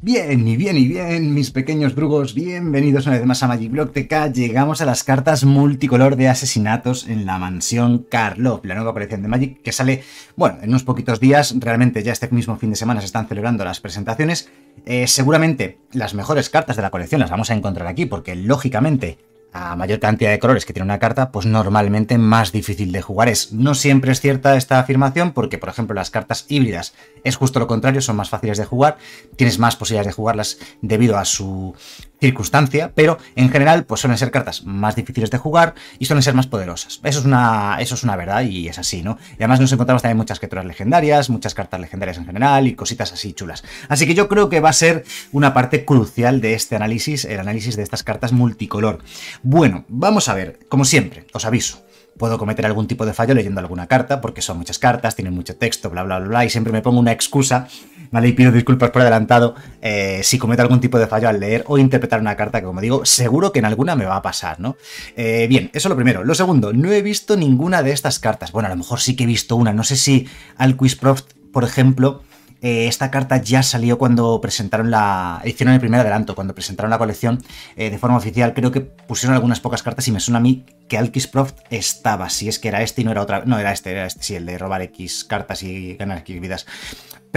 Bien, y bien, y bien, mis pequeños brugos! bienvenidos una vez más a Magic Block TK. Llegamos a las cartas multicolor de asesinatos en la mansión Karlov, la nueva colección de Magic que sale, bueno, en unos poquitos días. Realmente ya este mismo fin de semana se están celebrando las presentaciones. Eh, seguramente las mejores cartas de la colección las vamos a encontrar aquí porque, lógicamente, a mayor cantidad de colores que tiene una carta, pues normalmente más difícil de jugar es. No siempre es cierta esta afirmación porque, por ejemplo, las cartas híbridas es justo lo contrario, son más fáciles de jugar, tienes más posibilidades de jugarlas debido a su circunstancia, pero en general pues suelen ser cartas más difíciles de jugar y suelen ser más poderosas. Eso es una, eso es una verdad y es así, ¿no? Y además nos encontramos también muchas criaturas legendarias, muchas cartas legendarias en general y cositas así chulas. Así que yo creo que va a ser una parte crucial de este análisis, el análisis de estas cartas multicolor. Bueno, vamos a ver, como siempre, os aviso, puedo cometer algún tipo de fallo leyendo alguna carta, porque son muchas cartas, tienen mucho texto, bla, bla, bla, bla, y siempre me pongo una excusa, ¿vale? Y pido disculpas por adelantado eh, si cometo algún tipo de fallo al leer o interpretar una carta, que como digo, seguro que en alguna me va a pasar, ¿no? Eh, bien, eso lo primero. Lo segundo, no he visto ninguna de estas cartas. Bueno, a lo mejor sí que he visto una, no sé si al Prof, por ejemplo, eh, esta carta ya salió cuando presentaron la. Hicieron el primer adelanto, cuando presentaron la colección eh, de forma oficial. Creo que pusieron algunas pocas cartas y me suena a mí que Alkis Proft estaba. Si es que era este y no era otra. No, era este, era este, sí, el de robar X cartas y ganar X vidas.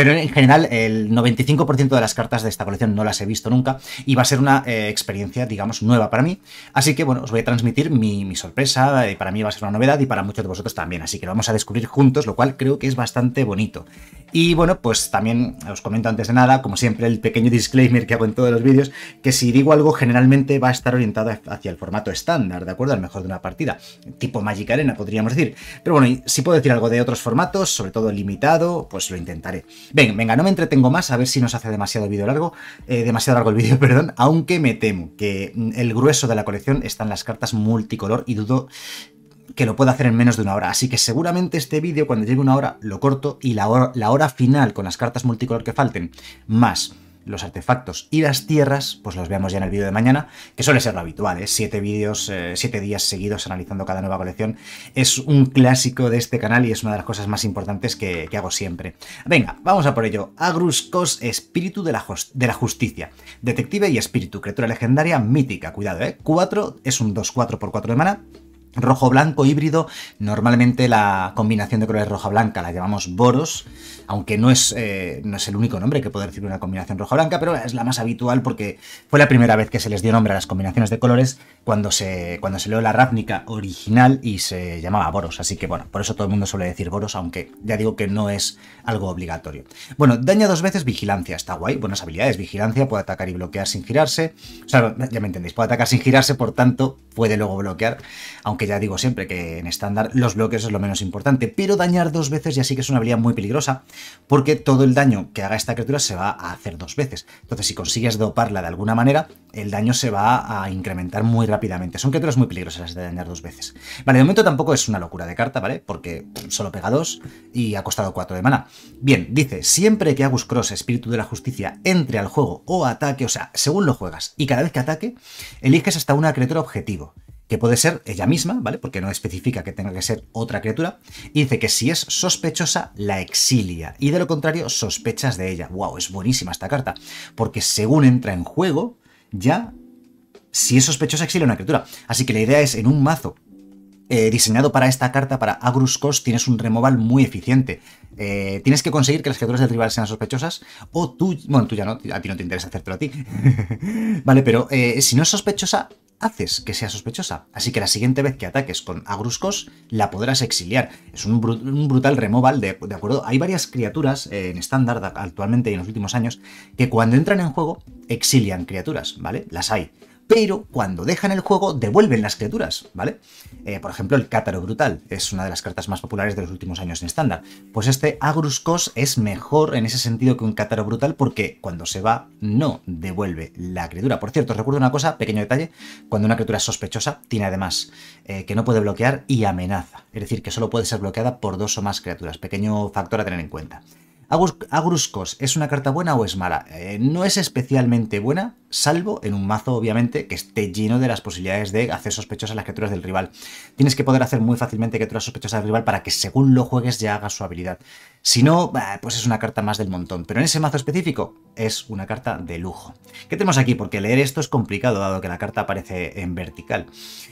Pero en general, el 95% de las cartas de esta colección no las he visto nunca y va a ser una eh, experiencia, digamos, nueva para mí. Así que, bueno, os voy a transmitir mi, sorpresa. Eh, para mí va a ser una novedad y para muchos de vosotros también. Así que lo vamos a descubrir juntos, lo cual creo que es bastante bonito. Y bueno, pues también os comento antes de nada, como siempre, el pequeño disclaimer que hago en todos los vídeos, que si digo algo generalmente va a estar orientado hacia el formato estándar, ¿de acuerdo? Al mejor de una partida, tipo Magic Arena, podríamos decir. Pero bueno, si puedo decir algo de otros formatos, sobre todo limitado, pues lo intentaré. Venga, venga, no me entretengo más, a ver si nos hace demasiado vídeo largo, eh, demasiado largo el vídeo, perdón, aunque me temo que mm, el grueso de la colección están las cartas multicolor y dudo que lo pueda hacer en menos de una hora. Así que seguramente este vídeo, cuando llegue una hora, lo corto y la la hora final con las cartas multicolor que falten, más los artefactos y las tierras, pues los veamos ya en el vídeo de mañana, que suele ser lo habitual, ¿eh? siete vídeos, eh, siete días seguidos analizando cada nueva colección. Es un clásico de este canal y es una de las cosas más importantes que, hago siempre. Venga, vamos a por ello. Agruscos, espíritu de la, justicia. Detective y espíritu, criatura legendaria mítica, cuidado, ¿eh? 4, es un 2-4 por 4 de mana rojo-blanco híbrido, normalmente la combinación de colores roja-blanca la llamamos boros, aunque no es, eh, no es el único nombre que puede recibir una combinación roja-blanca, pero es la más habitual porque fue la primera vez que se les dio nombre a las combinaciones de colores cuando se, cuando se leo la Ravnica original y se llamaba boros, así que bueno, por eso todo el mundo suele decir boros, aunque ya digo que no es algo obligatorio. Bueno, daña dos veces vigilancia, está guay, buenas habilidades, vigilancia, puede atacar y bloquear sin girarse, o sea, ya me entendéis, puede atacar sin girarse, por tanto, puede luego bloquear, aunque que ya digo siempre que en estándar los bloques es lo menos importante, pero dañar dos veces ya sí que es una habilidad muy peligrosa, porque todo el daño que haga esta criatura se va a hacer dos veces. Entonces, si consigues doparla de alguna manera, el daño se va a incrementar muy rápidamente. Son criaturas muy peligrosas de dañar dos veces. Vale, de momento tampoco es una locura de carta, ¿vale? Porque solo pega dos y ha costado cuatro de mana. Bien, dice, siempre que Agus Cross, Espíritu de la Justicia, entre al juego o ataque, o sea, según lo juegas, y cada vez que ataque, eliges hasta una criatura objetivo que puede ser ella misma, ¿vale? Porque no especifica que tenga que ser otra criatura, y dice que si es sospechosa, la exilia, y de lo contrario, sospechas de ella. ¡Wow! Es buenísima esta carta, porque según entra en juego, ya si es sospechosa, exilia una criatura. Así que la idea es en un mazo eh, diseñado para esta carta, para Agrus Cost, tienes un removal muy eficiente. Eh, tienes que conseguir que las criaturas del rival sean sospechosas, o tú, bueno, tú ya no, a ti no te interesa hacértelo a ti. vale, pero eh, si no es sospechosa, haces que sea sospechosa. Así que la siguiente vez que ataques con Agruscos, la podrás exiliar. Es un, brutal removal, de, acuerdo? Hay varias criaturas eh, en estándar actualmente y en los últimos años que cuando entran en juego exilian criaturas, ¿vale? Las hay pero cuando dejan el juego devuelven las criaturas, ¿vale? Eh, por ejemplo, el Cátaro Brutal es una de las cartas más populares de los últimos años en estándar. Pues este Agruscos es mejor en ese sentido que un Cátaro Brutal porque cuando se va no devuelve la criatura. Por cierto, recuerdo una cosa, pequeño detalle, cuando una criatura es sospechosa tiene además eh, que no puede bloquear y amenaza, es decir, que solo puede ser bloqueada por dos o más criaturas, pequeño factor a tener en cuenta. Agruscos, ¿es una carta buena o es mala? Eh, no es especialmente buena, salvo en un mazo, obviamente, que esté lleno de las posibilidades de hacer sospechosas las criaturas del rival. Tienes que poder hacer muy fácilmente criaturas sospechosas del rival para que según lo juegues ya haga su habilidad. Si no, eh, pues es una carta más del montón. Pero en ese mazo específico es una carta de lujo. ¿Qué tenemos aquí? Porque leer esto es complicado, dado que la carta aparece en vertical.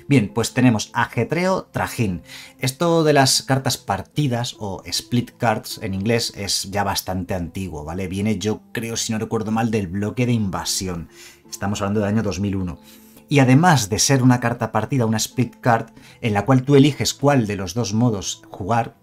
Bien, pues tenemos ajetreo trajín. Esto de las cartas partidas o split cards en inglés es ya bastante antiguo, ¿vale? Viene, yo creo, si no recuerdo mal, del bloque de invasión. Estamos hablando del año 2001. Y además de ser una carta partida, una split card, en la cual tú eliges cuál de los dos modos jugar,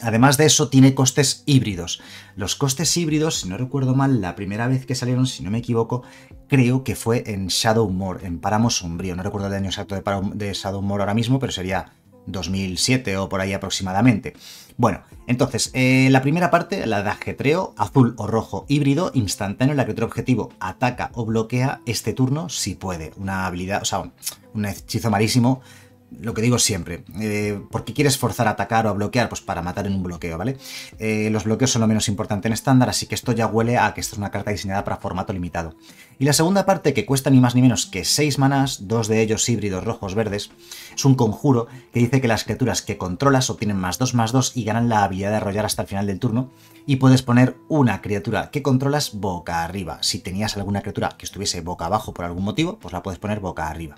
Además de eso, tiene costes híbridos. Los costes híbridos, si no recuerdo mal, la primera vez que salieron, si no me equivoco, creo que fue en Shadowmoor, en Páramo Sombrío. No recuerdo el año exacto de, de Shadowmoor ahora mismo, pero sería 2007 o por ahí aproximadamente. Bueno, entonces, eh, la primera parte, la de ajetreo, azul o rojo híbrido, instantáneo, en la que otro objetivo ataca o bloquea este turno si puede. Una habilidad, o sea, un, hechizo malísimo, lo que digo siempre. Eh, porque quieres forzar a atacar o a bloquear? Pues para matar en un bloqueo, ¿vale? Eh, los bloqueos son lo menos importante en estándar, así que esto ya huele a que esta es una carta diseñada para formato limitado. Y la segunda parte, que cuesta ni más ni menos que 6 manás, dos de ellos híbridos rojos verdes, es un conjuro que dice que las criaturas que controlas obtienen más 2 más 2 y ganan la habilidad de arrollar hasta el final del turno, y puedes poner una criatura que controlas boca arriba. Si tenías alguna criatura que estuviese boca abajo por algún motivo, pues la puedes poner boca arriba.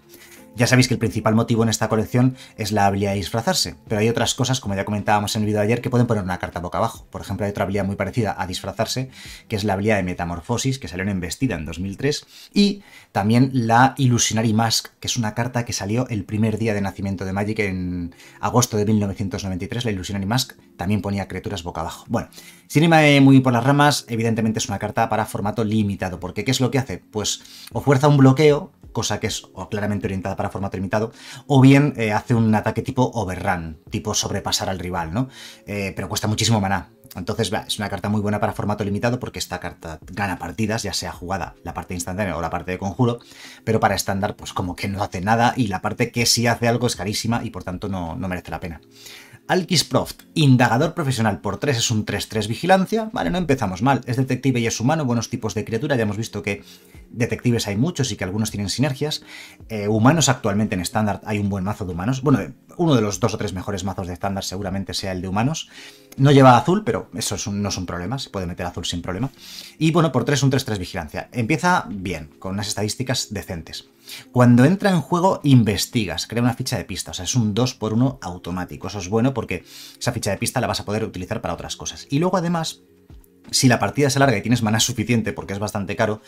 Ya sabéis que el principal motivo en esta colección es la habilidad de disfrazarse, pero hay otras cosas, como ya comentábamos en el vídeo de ayer, que pueden poner una carta boca abajo. Por ejemplo, hay otra habilidad muy parecida a disfrazarse, que es la habilidad de metamorfosis, que salió en Embestida en 2003, y también la Illusionary Mask, que es una carta que salió el primer día de nacimiento de Magic en agosto de 1993. La Illusionary Mask también ponía criaturas boca abajo. Bueno, sin irme muy por las ramas, evidentemente es una carta para formato limitado, porque ¿qué es lo que hace? Pues o fuerza un bloqueo cosa que es claramente orientada para formato limitado, o bien eh, hace un ataque tipo overrun, tipo sobrepasar al rival, ¿no? Eh, pero cuesta muchísimo maná. Entonces es una carta muy buena para formato limitado porque esta carta gana partidas, ya sea jugada la parte instantánea o la parte de conjuro, pero para estándar pues como que no hace nada y la parte que sí hace algo es carísima y por tanto no, no merece la pena. Alkis Proft, indagador profesional por 3 es un 3-3 vigilancia, vale, no empezamos mal, es detective y es humano, buenos tipos de criatura, ya hemos visto que detectives hay muchos y que algunos tienen sinergias. Eh, humanos actualmente en estándar hay un buen mazo de humanos. Bueno, eh, uno de los dos o tres mejores mazos de estándar seguramente sea el de humanos. No lleva azul, pero eso no es un problema, se puede meter azul sin problema. Y bueno, por 3 un 3-3 vigilancia. Empieza bien, con unas estadísticas decentes. Cuando entra en juego, investigas, crea una ficha de pista, o sea, es un 2 por 1 automático. Eso es bueno porque esa ficha de pista la vas a poder utilizar para otras cosas. Y luego además si la partida se larga y tienes maná suficiente, porque es bastante caro,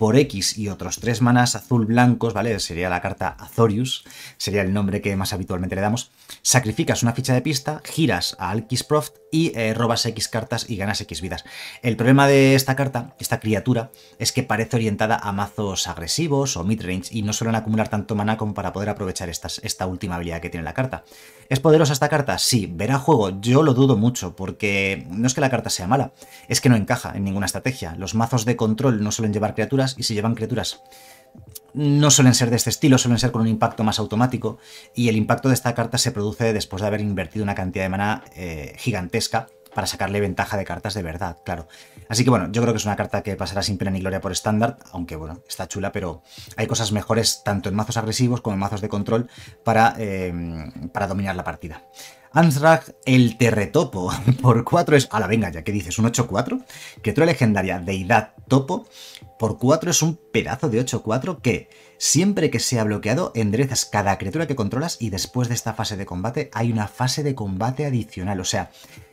por X y otros tres manas azul blancos, ¿vale? Sería la carta Azorius, sería el nombre que más habitualmente le damos. Sacrificas una ficha de pista, giras a Proft, y eh, robas X cartas y ganas X vidas. El problema de esta carta, esta criatura, es que parece orientada a mazos agresivos o midrange y no suelen acumular tanto maná como para poder aprovechar esta última habilidad que tiene la carta. ¿Es poderosa esta carta? Sí, verá juego, yo lo dudo mucho porque no es que la carta sea mala, es que no encaja en ninguna estrategia. Los mazos de control no suelen llevar criaturas y si llevan criaturas no suelen ser de este estilo, suelen ser con un impacto más automático, y el impacto de esta carta se produce después de haber invertido una cantidad de mana eh, gigantesca para sacarle ventaja de cartas de verdad, claro. Así que bueno, yo creo que es una carta que pasará sin pena ni gloria por estándar, aunque bueno, está chula, pero hay cosas mejores tanto en mazos agresivos como en mazos de control para, eh, para dominar la partida. Ansrag el Terretopo por 4 es... a la venga, ya que dices, un 8-4. Criatura legendaria, deidad topo, por 4 es un pedazo de 8-4 que, siempre que sea bloqueado, enderezas cada criatura que controlas y después de esta fase de combate hay una fase de combate adicional. O sea,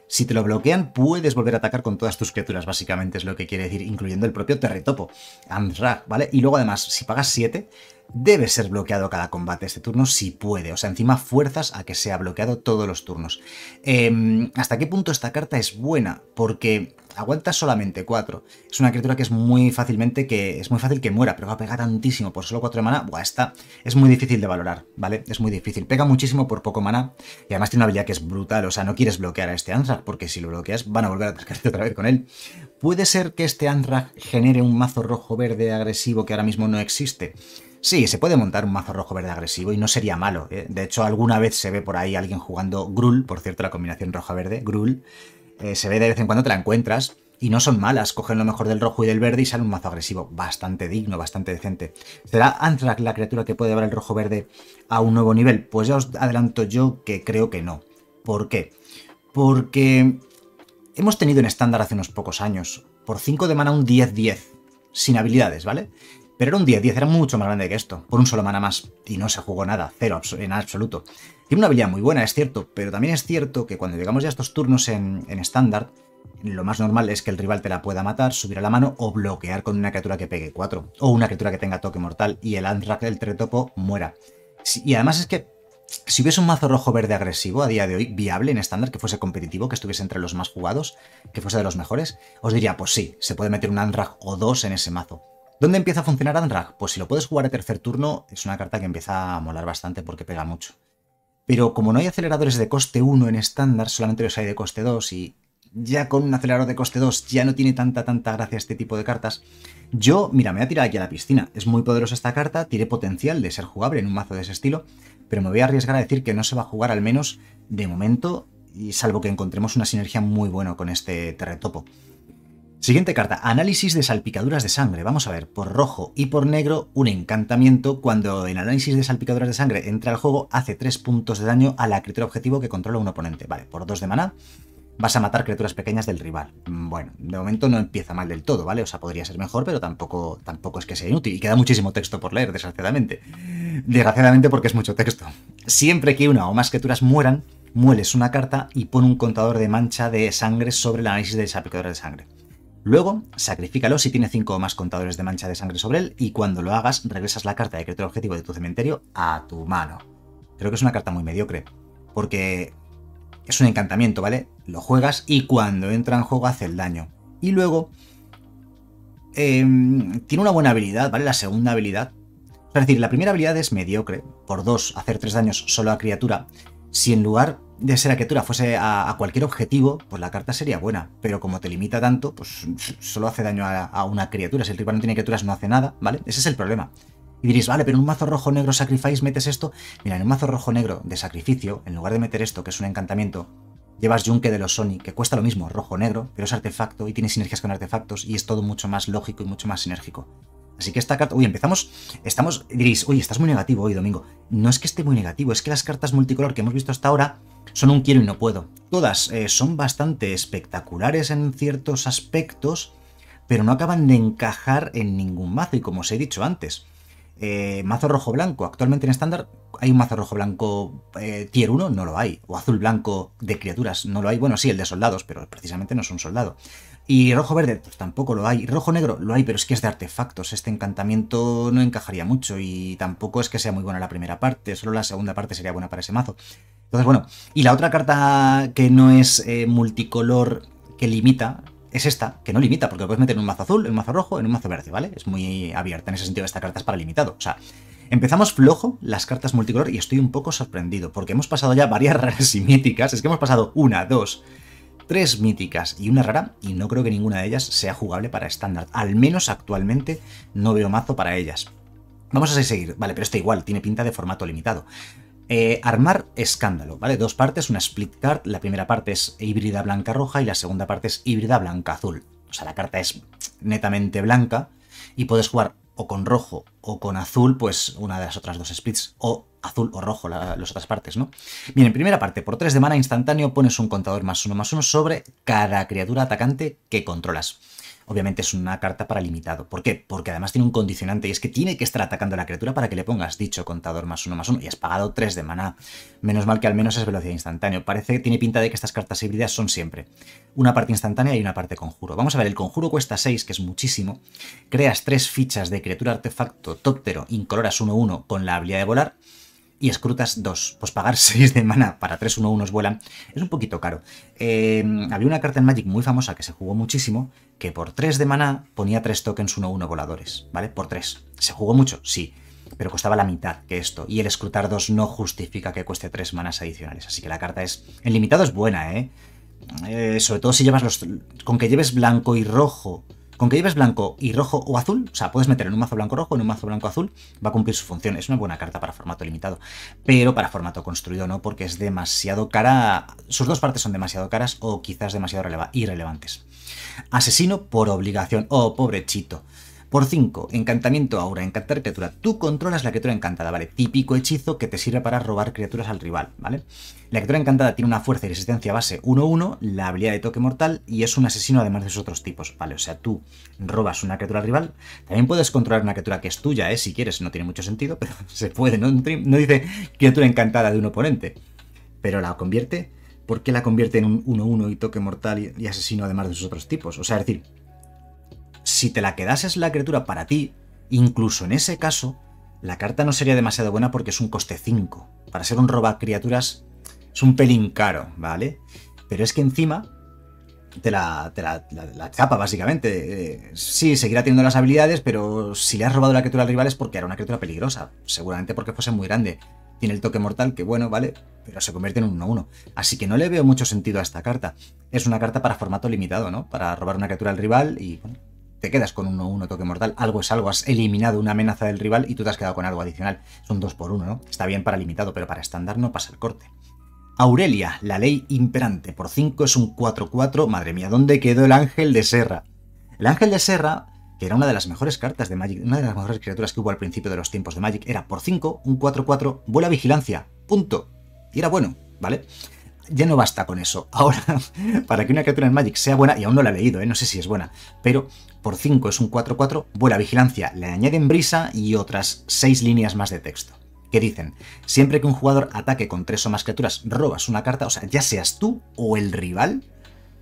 si te lo bloquean, puedes volver a atacar con todas tus criaturas, básicamente es lo que quiere decir, incluyendo el propio Territopo, Andrag, ¿vale? Y luego además, si pagas 7, debe ser bloqueado cada combate este turno si puede. O sea, encima fuerzas a que sea bloqueado todos los turnos. Em, ¿Hasta qué punto esta carta es buena? Porque aguanta solamente 4. Es una criatura que es muy fácilmente que es muy fácil que muera, pero va a pegar tantísimo por solo 4 de mana, buah, está, es muy difícil de valorar, ¿vale? Es muy difícil. Pega muchísimo por poco mana y además tiene una habilidad que es brutal, o sea, no quieres bloquear a este anzar porque si lo bloqueas van a volver a atacarte otra vez con él. Puede ser que este Anthrag genere un mazo rojo-verde agresivo que ahora mismo no existe. Sí, se puede montar un mazo rojo verde agresivo y no sería malo. ¿eh? De hecho, alguna vez se ve por ahí alguien jugando Grul, por cierto, la combinación roja verde, Grul, eh, se ve de vez en cuando te la encuentras y no son malas, cogen lo mejor del rojo y del verde y sale un mazo agresivo, bastante digno, bastante decente. ¿Será Anthrax la criatura que puede llevar el rojo verde a un nuevo nivel? Pues ya os adelanto yo que creo que no. ¿Por qué? Porque hemos tenido en estándar hace unos pocos años, por 5 de mana un 10-10, sin habilidades, ¿vale? Pero era un 10-10, era mucho más grande que esto, por un solo mana más, y no se jugó nada, cero en absoluto. Tiene una habilidad muy buena, es cierto, pero también es cierto que cuando llegamos ya a estos turnos en estándar, lo más normal es que el rival te la pueda matar, subir a la mano o bloquear con una criatura que pegue 4, o una criatura que tenga toque mortal, y el Anthrax del Tretopo muera. Y además es que si hubiese un mazo rojo-verde agresivo a día de hoy, viable en estándar, que fuese competitivo, que estuviese entre los más jugados, que fuese de los mejores, os diría, pues sí, se puede meter un Andrag o dos en ese mazo. ¿Dónde empieza a funcionar Andrag? Pues si lo puedes jugar a tercer turno, es una carta que empieza a molar bastante porque pega mucho. Pero como no hay aceleradores de coste 1 en estándar, solamente los hay de coste 2 y ya con un acelerador de coste 2 ya no tiene tanta, tanta gracia este tipo de cartas, yo, mira, me voy a tirar aquí a la piscina. Es muy poderosa esta carta, tiene potencial de ser jugable en un mazo de ese estilo, pero me voy a arriesgar a decir que no se va a jugar al menos de momento, y salvo que encontremos una sinergia muy buena con este terretopo. Siguiente carta, análisis de salpicaduras de sangre. Vamos a ver, por rojo y por negro, un encantamiento. Cuando el análisis de salpicaduras de sangre entra al juego, hace 3 puntos de daño a la criatura objetivo que controla un oponente. Vale, por 2 de maná vas a matar criaturas pequeñas del rival. Mm, bueno, de momento no empieza mal del todo, ¿vale? O sea, podría ser mejor, pero tampoco, tampoco es que sea inútil. Y queda muchísimo texto por leer, desgraciadamente. Desgraciadamente porque es mucho texto. Siempre que una o más criaturas mueran, mueles una carta y pon un contador de mancha de sangre sobre el análisis de salpicaduras de sangre. Luego, sacrifícalo si tiene 5 o más contadores de mancha de sangre sobre él y cuando lo hagas regresas la carta de criatura objetivo de tu cementerio a tu mano. Creo que es una carta muy mediocre, porque es un encantamiento, ¿vale? Lo juegas y cuando entra en juego hace el daño. Y luego, em, tiene una buena habilidad, ¿vale? La segunda habilidad. Es decir, la primera habilidad es mediocre, por 2, hacer 3 daños solo a criatura, si en lugar de ser a criatura fuese a, cualquier objetivo, pues la carta sería buena. Pero como te limita tanto, pues solo hace daño a, una criatura. Si el rival no tiene criaturas, no hace nada, ¿vale? Ese es el problema. Y diréis, vale, pero en un mazo rojo negro sacrifice metes esto. Mira, en un mazo rojo negro de sacrificio, en lugar de meter esto, que es un encantamiento, llevas Yunque de los Sony, que cuesta lo mismo, rojo negro, pero es artefacto y tiene sinergias con artefactos y es todo mucho más lógico y mucho más sinérgico. Así que esta carta... Uy, empezamos... Estamos... Gris, uy, estás muy negativo hoy, Domingo. No es que esté muy negativo, es que las cartas multicolor que hemos visto hasta ahora son un quiero y no puedo. Todas eh, son bastante espectaculares en ciertos aspectos, pero no acaban de encajar en ningún mazo. Y como os he dicho antes, eh, mazo rojo-blanco. Actualmente en estándar hay un mazo rojo-blanco eh, tier 1, no lo hay. O azul-blanco de criaturas, no lo hay. Bueno, sí, el de soldados, pero precisamente no es un soldado. Y rojo-verde, pues tampoco lo hay. Rojo-negro lo hay, pero es que es de artefactos. Este encantamiento no encajaría mucho y tampoco es que sea muy buena la primera parte, solo la segunda parte sería buena para ese mazo. Entonces, bueno, y la otra carta que no es eh, multicolor que limita es esta, que no limita, porque lo puedes meter en un mazo azul, en un mazo rojo, en un mazo verde, ¿vale? Es muy abierta en ese sentido, esta carta es para limitado. O sea, empezamos flojo las cartas multicolor y estoy un poco sorprendido, porque hemos pasado ya varias raras y es que hemos pasado una, dos, tres míticas y una rara, y no creo que ninguna de ellas sea jugable para estándar. Al menos actualmente no veo mazo para ellas. Vamos a seguir, vale, pero está igual, tiene pinta de formato limitado. Eh, armar escándalo, ¿vale? Dos partes, una split card, la primera parte es híbrida blanca-roja y la segunda parte es híbrida blanca-azul. O sea, la carta es netamente blanca y puedes jugar o con rojo o con azul, pues una de las otras dos splits, o azul o rojo, las otras partes, ¿no? Bien, en primera parte, por 3 de mana instantáneo pones un contador más uno más uno sobre cada criatura atacante que controlas obviamente es una carta para limitado. ¿Por qué? Porque además tiene un condicionante y es que tiene que estar atacando a la criatura para que le pongas dicho contador más uno más uno y has pagado 3 de maná. Menos mal que al menos es velocidad instantánea. Parece que tiene pinta de que estas cartas híbridas son siempre una parte instantánea y una parte conjuro. Vamos a ver, el conjuro cuesta 6, que es muchísimo. Creas 3 fichas de criatura artefacto tóptero incoloras 1-1 con la habilidad de volar y escrutas 2. Pues pagar 6 de mana para 3 1 1 vuelan es un poquito caro. Eh, había una carta en Magic muy famosa que se jugó muchísimo, que por 3 de mana ponía 3 tokens 1 1 voladores, ¿vale? Por 3. ¿Se jugó mucho? Sí, pero costaba la mitad que esto, y el escrutar 2 no justifica que cueste 3 manas adicionales, así que la carta es... En limitado es buena, ¿eh? eh sobre todo si llevas los... Con que lleves blanco y rojo con que lleves blanco y rojo o azul, o sea, puedes meter en un mazo blanco rojo, en un mazo blanco azul, va a cumplir su función. Es una buena carta para formato limitado, pero para formato construido no, porque es demasiado cara. Sus dos partes son demasiado caras o quizás demasiado irrelevantes. Asesino por obligación. Oh, pobre Chito. Por 5, encantamiento aura, encantar criatura. Tú controlas la criatura encantada, ¿vale? Típico hechizo que te sirve para robar criaturas al rival, ¿vale? La criatura encantada tiene una fuerza y resistencia base 1-1, la habilidad de toque mortal y es un asesino además de sus otros tipos, ¿vale? O sea, tú robas una criatura rival. También puedes controlar una criatura que es tuya, ¿eh? Si quieres, no tiene mucho sentido, pero se puede, ¿no? No dice criatura encantada de un oponente, pero la convierte ¿por qué la convierte en un 1-1 y toque mortal y asesino además de sus otros tipos? O sea, es decir, si te la quedases la criatura para ti, incluso en ese caso, la carta no sería demasiado buena porque es un coste 5. Para ser un roba criaturas es un pelín caro, ¿vale? Pero es que encima te la, te la, la, básicamente. Eh, sí, seguirá teniendo las habilidades, pero si le has robado la criatura al rival es porque era una criatura peligrosa. Seguramente porque fuese muy grande. Tiene el toque mortal, que bueno, vale, pero se convierte en un 1-1. Así que no le veo mucho sentido a esta carta. Es una carta para formato limitado, ¿no? Para robar una criatura al rival y te quedas con un 1-1 toque mortal, algo es algo, has eliminado una amenaza del rival y tú te has quedado con algo adicional. Es un 2 por 1, ¿no? Está bien para limitado, pero para estándar no pasa el corte. Aurelia, la ley imperante, por 5 es un 4-4, madre mía, ¿dónde quedó el ángel de Serra? El ángel de Serra, que era una de las mejores cartas de Magic, una de las mejores criaturas que hubo al principio de los tiempos de Magic, era por 5, un 4-4, vuela vigilancia, punto. Y era bueno, ¿vale? ya no basta con eso. Ahora, para que una criatura en Magic sea buena, y aún no la he leído, ¿eh? no sé si es buena, pero por 5 es un 4-4, vuela vigilancia, le añaden brisa y otras 6 líneas más de texto. Que dicen, siempre que un jugador ataque con 3 o más criaturas, robas una carta, o sea, ya seas tú o el rival.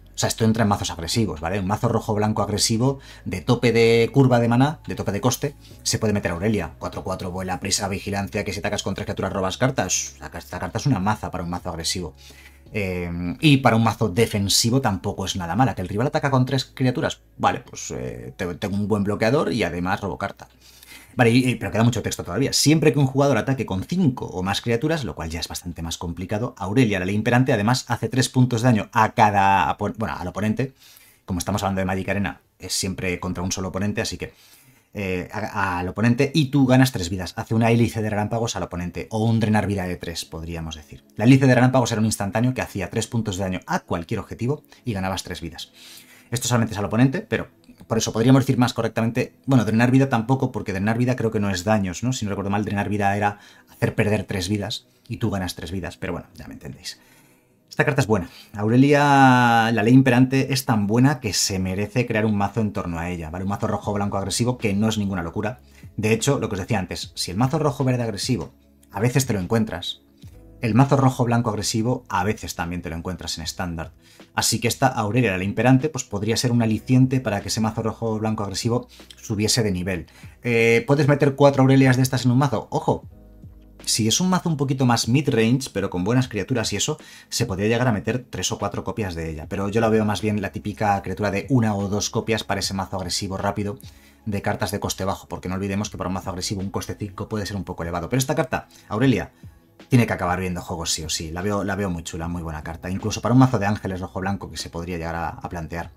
O sea, esto entra en mazos agresivos, ¿vale? Un mazo rojo-blanco agresivo de tope de curva de maná, de tope de coste, se puede meter a Aurelia. 4-4 vuela, prisa, vigilancia, que si atacas con 3 criaturas robas cartas. Esta carta es una maza para un mazo agresivo. Em, y para un mazo defensivo tampoco es nada mala. Que el rival ataca con tres criaturas. Vale, pues eh, tengo un buen bloqueador y además robo carta. Vale, pero queda mucho texto todavía. Siempre que un jugador ataque con 5 o más criaturas, lo cual ya es bastante más complicado, Aurelia, la ley imperante, además hace 3 puntos de daño a cada bueno, al oponente. Como estamos hablando de Magic Arena, es siempre contra un solo oponente, así que eh, al oponente y tú ganas tres vidas. Hace una hélice de relámpagos al oponente o un drenar vida de tres, podríamos decir. La hélice de relámpagos era un instantáneo que hacía tres puntos de daño a cualquier objetivo y ganabas tres vidas. Esto solamente es al oponente, pero por eso podríamos decir más correctamente, bueno, drenar vida tampoco, porque drenar vida creo que no es daños, ¿no? Si no recuerdo mal, drenar vida era hacer perder tres vidas y tú ganas tres vidas, pero bueno, ya me entendéis. Esta carta es buena. Aurelia, la ley imperante, es tan buena que se merece crear un mazo en torno a ella, ¿vale? Un mazo rojo-blanco agresivo que no es ninguna locura. De hecho, lo que os decía antes, si el mazo rojo-verde agresivo a veces te lo encuentras, el mazo rojo-blanco agresivo a veces también te lo encuentras en estándar. Así que esta Aurelia, la ley imperante, pues podría ser un aliciente para que ese mazo rojo-blanco agresivo subiese de nivel. Eh, ¿Puedes meter cuatro Aurelias de estas en un mazo? ¡Ojo! Si es un mazo un poquito más mid-range, pero con buenas criaturas y eso, se podría llegar a meter tres o cuatro copias de ella. Pero yo la veo más bien la típica criatura de una o dos copias para ese mazo agresivo rápido de cartas de coste bajo, porque no olvidemos que para un mazo agresivo un coste 5 puede ser un poco elevado. Pero esta carta, Aurelia, tiene que acabar viendo juegos sí o sí. La veo, la veo muy chula, muy buena carta. Incluso para un mazo de ángeles rojo-blanco que se podría llegar a, a plantear.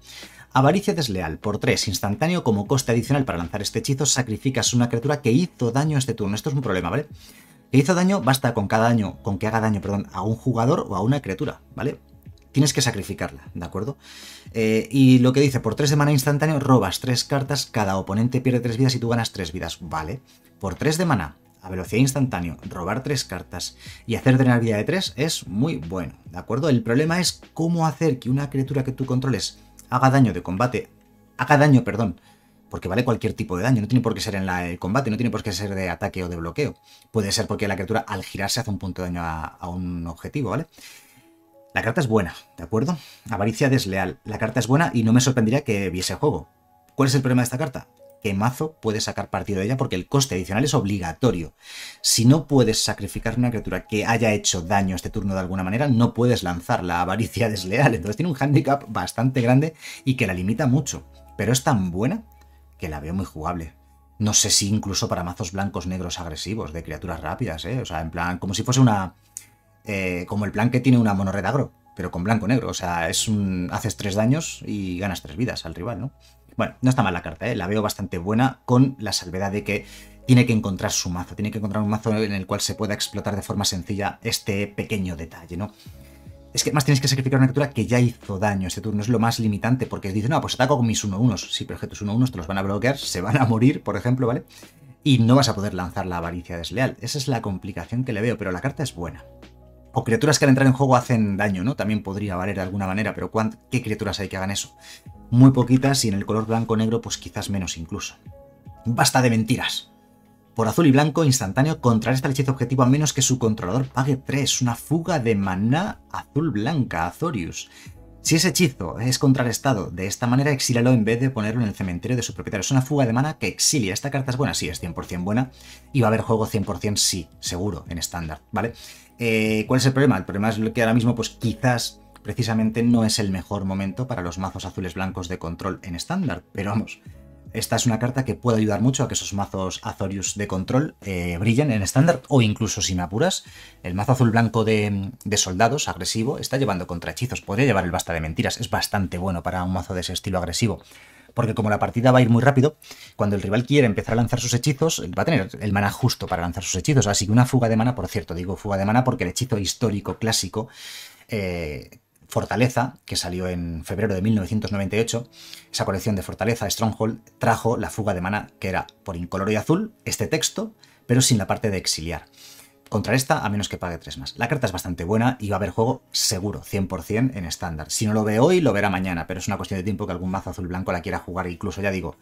Avaricia desleal, por 3, instantáneo como coste adicional para lanzar este hechizo, sacrificas una criatura que hizo daño este turno. Esto es un problema, ¿vale? Que hizo daño, basta con cada daño, con que haga daño, perdón, a un jugador o a una criatura, ¿vale? Tienes que sacrificarla, ¿de acuerdo? Eh, y lo que dice, por 3 de mana instantáneo robas 3 cartas, cada oponente pierde 3 vidas y tú ganas 3 vidas, ¿vale? Por 3 de mana, a velocidad instantáneo, robar 3 cartas y hacer drenar vida de 3 es muy bueno, ¿de acuerdo? El problema es cómo hacer que una criatura que tú controles haga daño de combate, haga daño, perdón, porque vale cualquier tipo de daño, no tiene por qué ser en la, el combate, no tiene por qué ser de ataque o de bloqueo. Puede ser porque la criatura al girarse hace un punto de daño a, un objetivo, ¿vale? La carta es buena, ¿de acuerdo? Avaricia desleal. La carta es buena y no me sorprendería que viese juego. ¿Cuál es el problema de esta carta? Que Mazo puede sacar partido de ella porque el coste adicional es obligatorio. Si no puedes sacrificar una criatura que haya hecho daño este turno de alguna manera, no puedes lanzar la avaricia desleal. Entonces tiene un handicap bastante grande y que la limita mucho. Pero es tan buena que la veo muy jugable. No sé si incluso para mazos blancos negros agresivos, de criaturas rápidas, ¿eh? O sea, en plan, como si fuese una... Eh, como el plan que tiene una monorred agro, pero con blanco negro. O sea, es un, haces tres daños y ganas tres vidas al rival, ¿no? Bueno, no está mal la carta, ¿eh? la veo bastante buena con la salvedad de que tiene que encontrar su mazo, tiene que encontrar un mazo en el cual se pueda explotar de forma sencilla este pequeño detalle, ¿no? es que más tienes que sacrificar una criatura que ya hizo daño este turno. Es lo más limitante porque dice, no, pues ataco con mis 1 1 si Sí, pero 1 1 te los van a bloquear, se van a morir, por ejemplo, ¿vale? Y no vas a poder lanzar la avaricia desleal. Esa es la complicación que le veo, pero la carta es buena. O criaturas que al entrar en juego hacen daño, ¿no? También podría valer de alguna manera, pero ¿qué criaturas hay que hagan eso? Muy poquitas y en el color blanco-negro, pues quizás menos incluso. Basta de mentiras. Por azul y blanco instantáneo contra el este hechizo objetivo a menos que su controlador pague 3, una fuga de maná azul-blanca, Azorius. Si ese hechizo es contrarrestado, de esta manera exílalo en vez de ponerlo en el cementerio de su propietario. Es una fuga de mana que exilia. Esta carta es buena, sí, es 100% buena. Y va a haber juego 100% sí, seguro, en estándar, ¿vale? Eh, ¿Cuál es el problema? El problema es que ahora mismo, pues quizás, precisamente, no es el mejor momento para los mazos azules blancos de control en estándar. Pero vamos, esta es una carta que puede ayudar mucho a que esos mazos Azorius de control eh, brillen en estándar o incluso sin apuras. El mazo azul blanco de, soldados, agresivo, está llevando contra hechizos. Podría llevar el basta de mentiras. Es bastante bueno para un mazo de ese estilo agresivo porque como la partida va a ir muy rápido, cuando el rival quiere empezar a lanzar sus hechizos, va a tener el mana justo para lanzar sus hechizos. Así que una fuga de mana, por cierto, digo fuga de mana porque el hechizo histórico clásico eh, Fortaleza, que salió en febrero de 1998, esa colección de Fortaleza, Stronghold, trajo la fuga de mana, que era por incoloro y azul, este texto, pero sin la parte de exiliar. Contra esta, a menos que pague 3 más. La carta es bastante buena y va a haber juego seguro, 100% en estándar. Si no lo ve hoy, lo verá mañana, pero es una cuestión de tiempo que algún mazo azul-blanco la quiera jugar. Incluso, ya digo,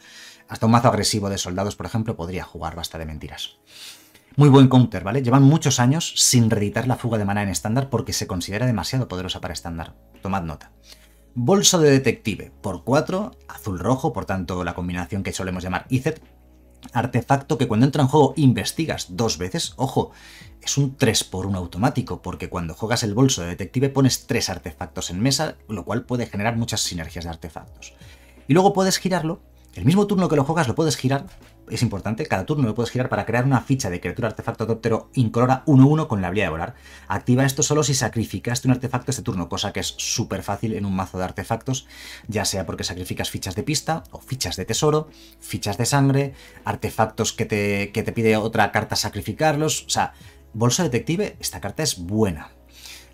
hasta un mazo agresivo de soldados, por ejemplo, podría jugar, basta de mentiras. Muy buen counter, ¿vale? Llevan muchos años sin reeditar la fuga de mana en estándar porque se considera demasiado poderosa para estándar. Tomad nota. Bolso de detective, por 4, azul-rojo, por tanto la combinación que solemos llamar IZET. Artefacto que cuando entra en juego investigas dos veces, ojo, es un 3 por 1 automático, porque cuando juegas el bolso de detective pones 3 artefactos en mesa, lo cual puede generar muchas sinergias de artefactos. Y luego puedes girarlo el mismo turno que lo juegas lo puedes girar, es importante, cada turno lo puedes girar para crear una ficha de criatura artefacto adoptero incolora 1-1 con la habilidad de volar. Activa esto solo si sacrificaste un artefacto este turno, cosa que es súper fácil en un mazo de artefactos, ya sea porque sacrificas fichas de pista o fichas de tesoro, fichas de sangre, artefactos que te, que te pide otra carta sacrificarlos, o sea, bolsa detective, esta carta es buena.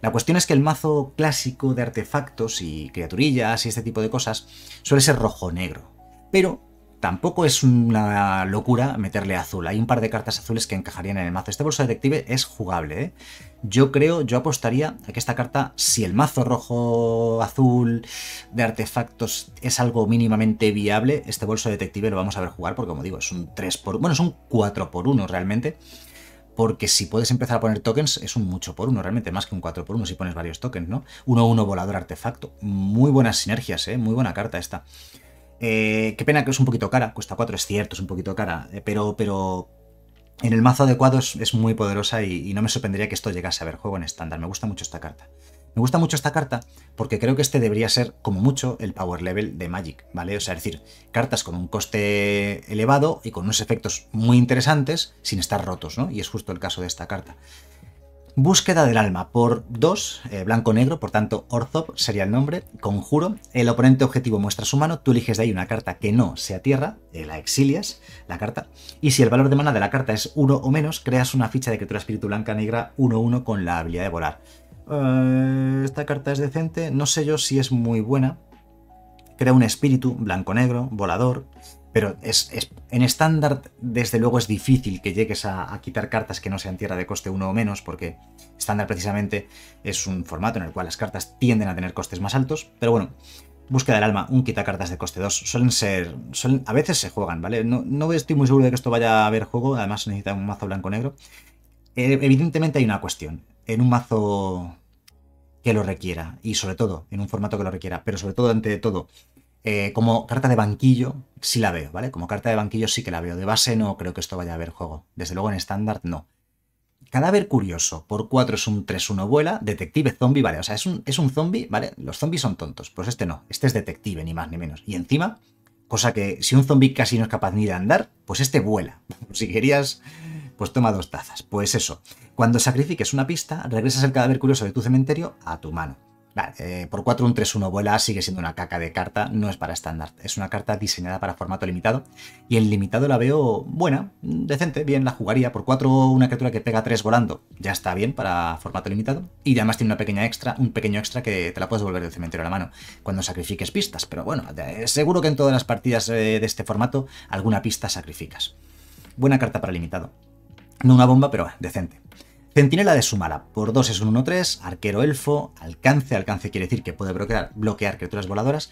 La cuestión es que el mazo clásico de artefactos y criaturillas y este tipo de cosas suele ser rojo-negro pero tampoco es una locura meterle azul. Hay un par de cartas azules que encajarían en el mazo. Este bolso de detective es jugable. ¿eh? Yo creo, yo apostaría a que esta carta, si el mazo rojo, azul, de artefactos es algo mínimamente viable, este bolso de detective lo vamos a ver jugar porque, como digo, es un 3 por bueno, es un 4 por 1 realmente. Porque si puedes empezar a poner tokens, es un mucho por uno, realmente más que un 4 por 1 si pones varios tokens, ¿no? 1-1 volador artefacto. Muy buenas sinergias, ¿eh? Muy buena carta esta. Eh, qué pena que es un poquito cara, cuesta 4, es cierto, es un poquito cara, eh, pero, pero en el mazo adecuado es, muy poderosa y, y, no me sorprendería que esto llegase a ver juego en estándar. Me gusta mucho esta carta. Me gusta mucho esta carta porque creo que este debería ser, como mucho, el power level de Magic, ¿vale? O sea, es decir, cartas con un coste elevado y con unos efectos muy interesantes sin estar rotos, ¿no? Y es justo el caso de esta carta. Búsqueda del alma por 2, eh, blanco-negro, por tanto Orthop sería el nombre, conjuro, el oponente objetivo muestra su mano, tú eliges de ahí una carta que no sea tierra, eh, la exilias, la carta, y si el valor de mana de la carta es 1 o menos, creas una ficha de criatura espíritu blanca-negra 1-1 con la habilidad de volar. Eh, esta carta es decente, no sé yo si es muy buena, crea un espíritu blanco-negro, volador, pero es, en estándar, desde luego, es difícil que llegues a, quitar cartas que no sean tierra de coste 1 o menos, porque estándar precisamente es un formato en el cual las cartas tienden a tener costes más altos. Pero bueno, búsqueda del alma, un quita cartas de coste 2. Suelen ser. a veces se juegan, ¿vale? No, estoy muy seguro de que esto vaya a haber juego, además necesita un mazo blanco-negro. Eh, evidentemente hay una cuestión. En un mazo que lo requiera, y sobre todo en un formato que lo requiera, pero sobre todo, ante todo, eh, como carta de banquillo sí la veo, ¿vale? Como carta de banquillo sí que la veo. De base no creo que esto vaya a haber juego. Desde luego en estándar no. Cadáver curioso, por 4 es un 3-1 vuela, detective zombie, vale, o sea, es un, es un zombie, ¿vale? Los zombies son tontos, pues este no, este es detective, ni más ni menos. Y encima, cosa que si un zombie casi no es capaz ni de andar, pues este vuela. Si querías, pues toma dos tazas. Pues eso, cuando sacrifiques una pista, regresas el cadáver curioso de tu cementerio a tu mano. Vale, eh, por 4 un 3-1 vuela sigue siendo una caca de carta, no es para estándar. Es una carta diseñada para formato limitado. Y en limitado la veo buena, decente, bien, la jugaría. Por 4 una criatura que pega 3 volando, ya está bien para formato limitado. Y además tiene una pequeña extra, un pequeño extra que te la puedes devolver del cementerio a la mano cuando sacrifiques pistas. Pero bueno, eh, seguro que en todas las partidas eh, de este formato alguna pista sacrificas. Buena carta para limitado. No una bomba, pero decente. Centinela de Sumala, por 2 es un 1-3, arquero elfo, alcance, alcance quiere decir que puede bloquear, bloquear criaturas voladoras.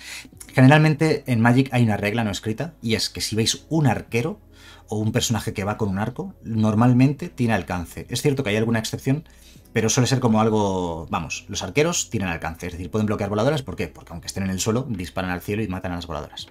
Generalmente en Magic hay una regla no escrita, y es que si veis un arquero, o un personaje que va con un arco, normalmente tiene alcance. Es cierto que hay alguna excepción, pero suele ser como algo... Vamos, los arqueros tienen alcance, es decir, pueden bloquear voladoras, ¿por qué? Porque aunque estén en el suelo, disparan al cielo y matan a las voladoras.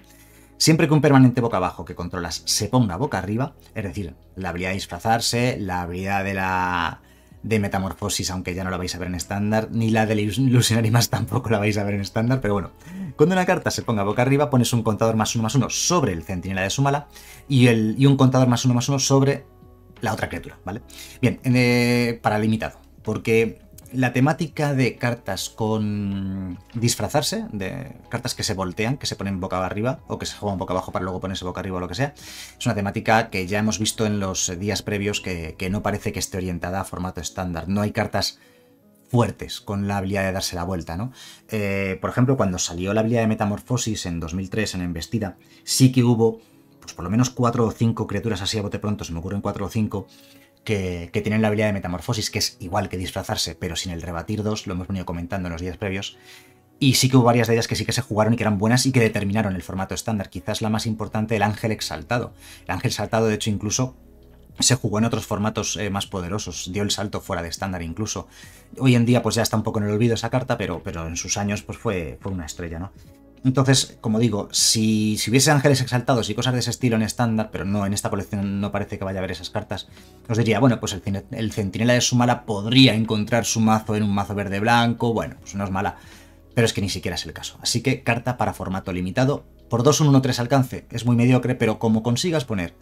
Siempre que un permanente boca abajo que controlas se ponga boca arriba, es decir, la habilidad de disfrazarse, la habilidad de la de Metamorfosis, aunque ya no la vais a ver en estándar, ni la del Illusionary más tampoco la vais a ver en estándar, pero bueno. Cuando una carta se ponga boca arriba, pones un contador más uno más uno sobre el centinela de su mala y, el, y un contador más uno más uno sobre la otra criatura, ¿vale? Bien, eh, para limitado, porque la temática de cartas con disfrazarse, de cartas que se voltean, que se ponen boca arriba o que se juegan boca abajo para luego ponerse boca arriba o lo que sea, es una temática que ya hemos visto en los días previos que, no parece que esté orientada a formato estándar. No hay cartas fuertes con la habilidad de darse la vuelta, ¿no? Eh, por ejemplo, cuando salió la habilidad de Metamorfosis en 2003 en Embestida, sí que hubo, pues por lo menos cuatro o cinco criaturas así a bote pronto, se me ocurren cuatro o cinco, que, tienen la habilidad de metamorfosis, que es igual que disfrazarse, pero sin el rebatir dos, lo hemos venido comentando en los días previos. Y sí que hubo varias de ellas que sí que se jugaron y que eran buenas y que determinaron el formato estándar. Quizás la más importante, el ángel exaltado. El ángel exaltado, de hecho, incluso se jugó en otros formatos eh, más poderosos, dio el salto fuera de estándar incluso. Hoy en día pues ya está un poco en el olvido esa carta, pero, pero en sus años pues fue, fue una estrella, ¿no? Entonces, como digo, si, si, hubiese ángeles exaltados y cosas de ese estilo en estándar, pero no, en esta colección no parece que vaya a haber esas cartas, os diría, bueno, pues el, el centinela de Sumala podría encontrar su mazo en un mazo verde-blanco, bueno, pues no es mala, pero es que ni siquiera es el caso. Así que carta para formato limitado, por 2-1-1-3 alcance, es muy mediocre, pero como consigas poner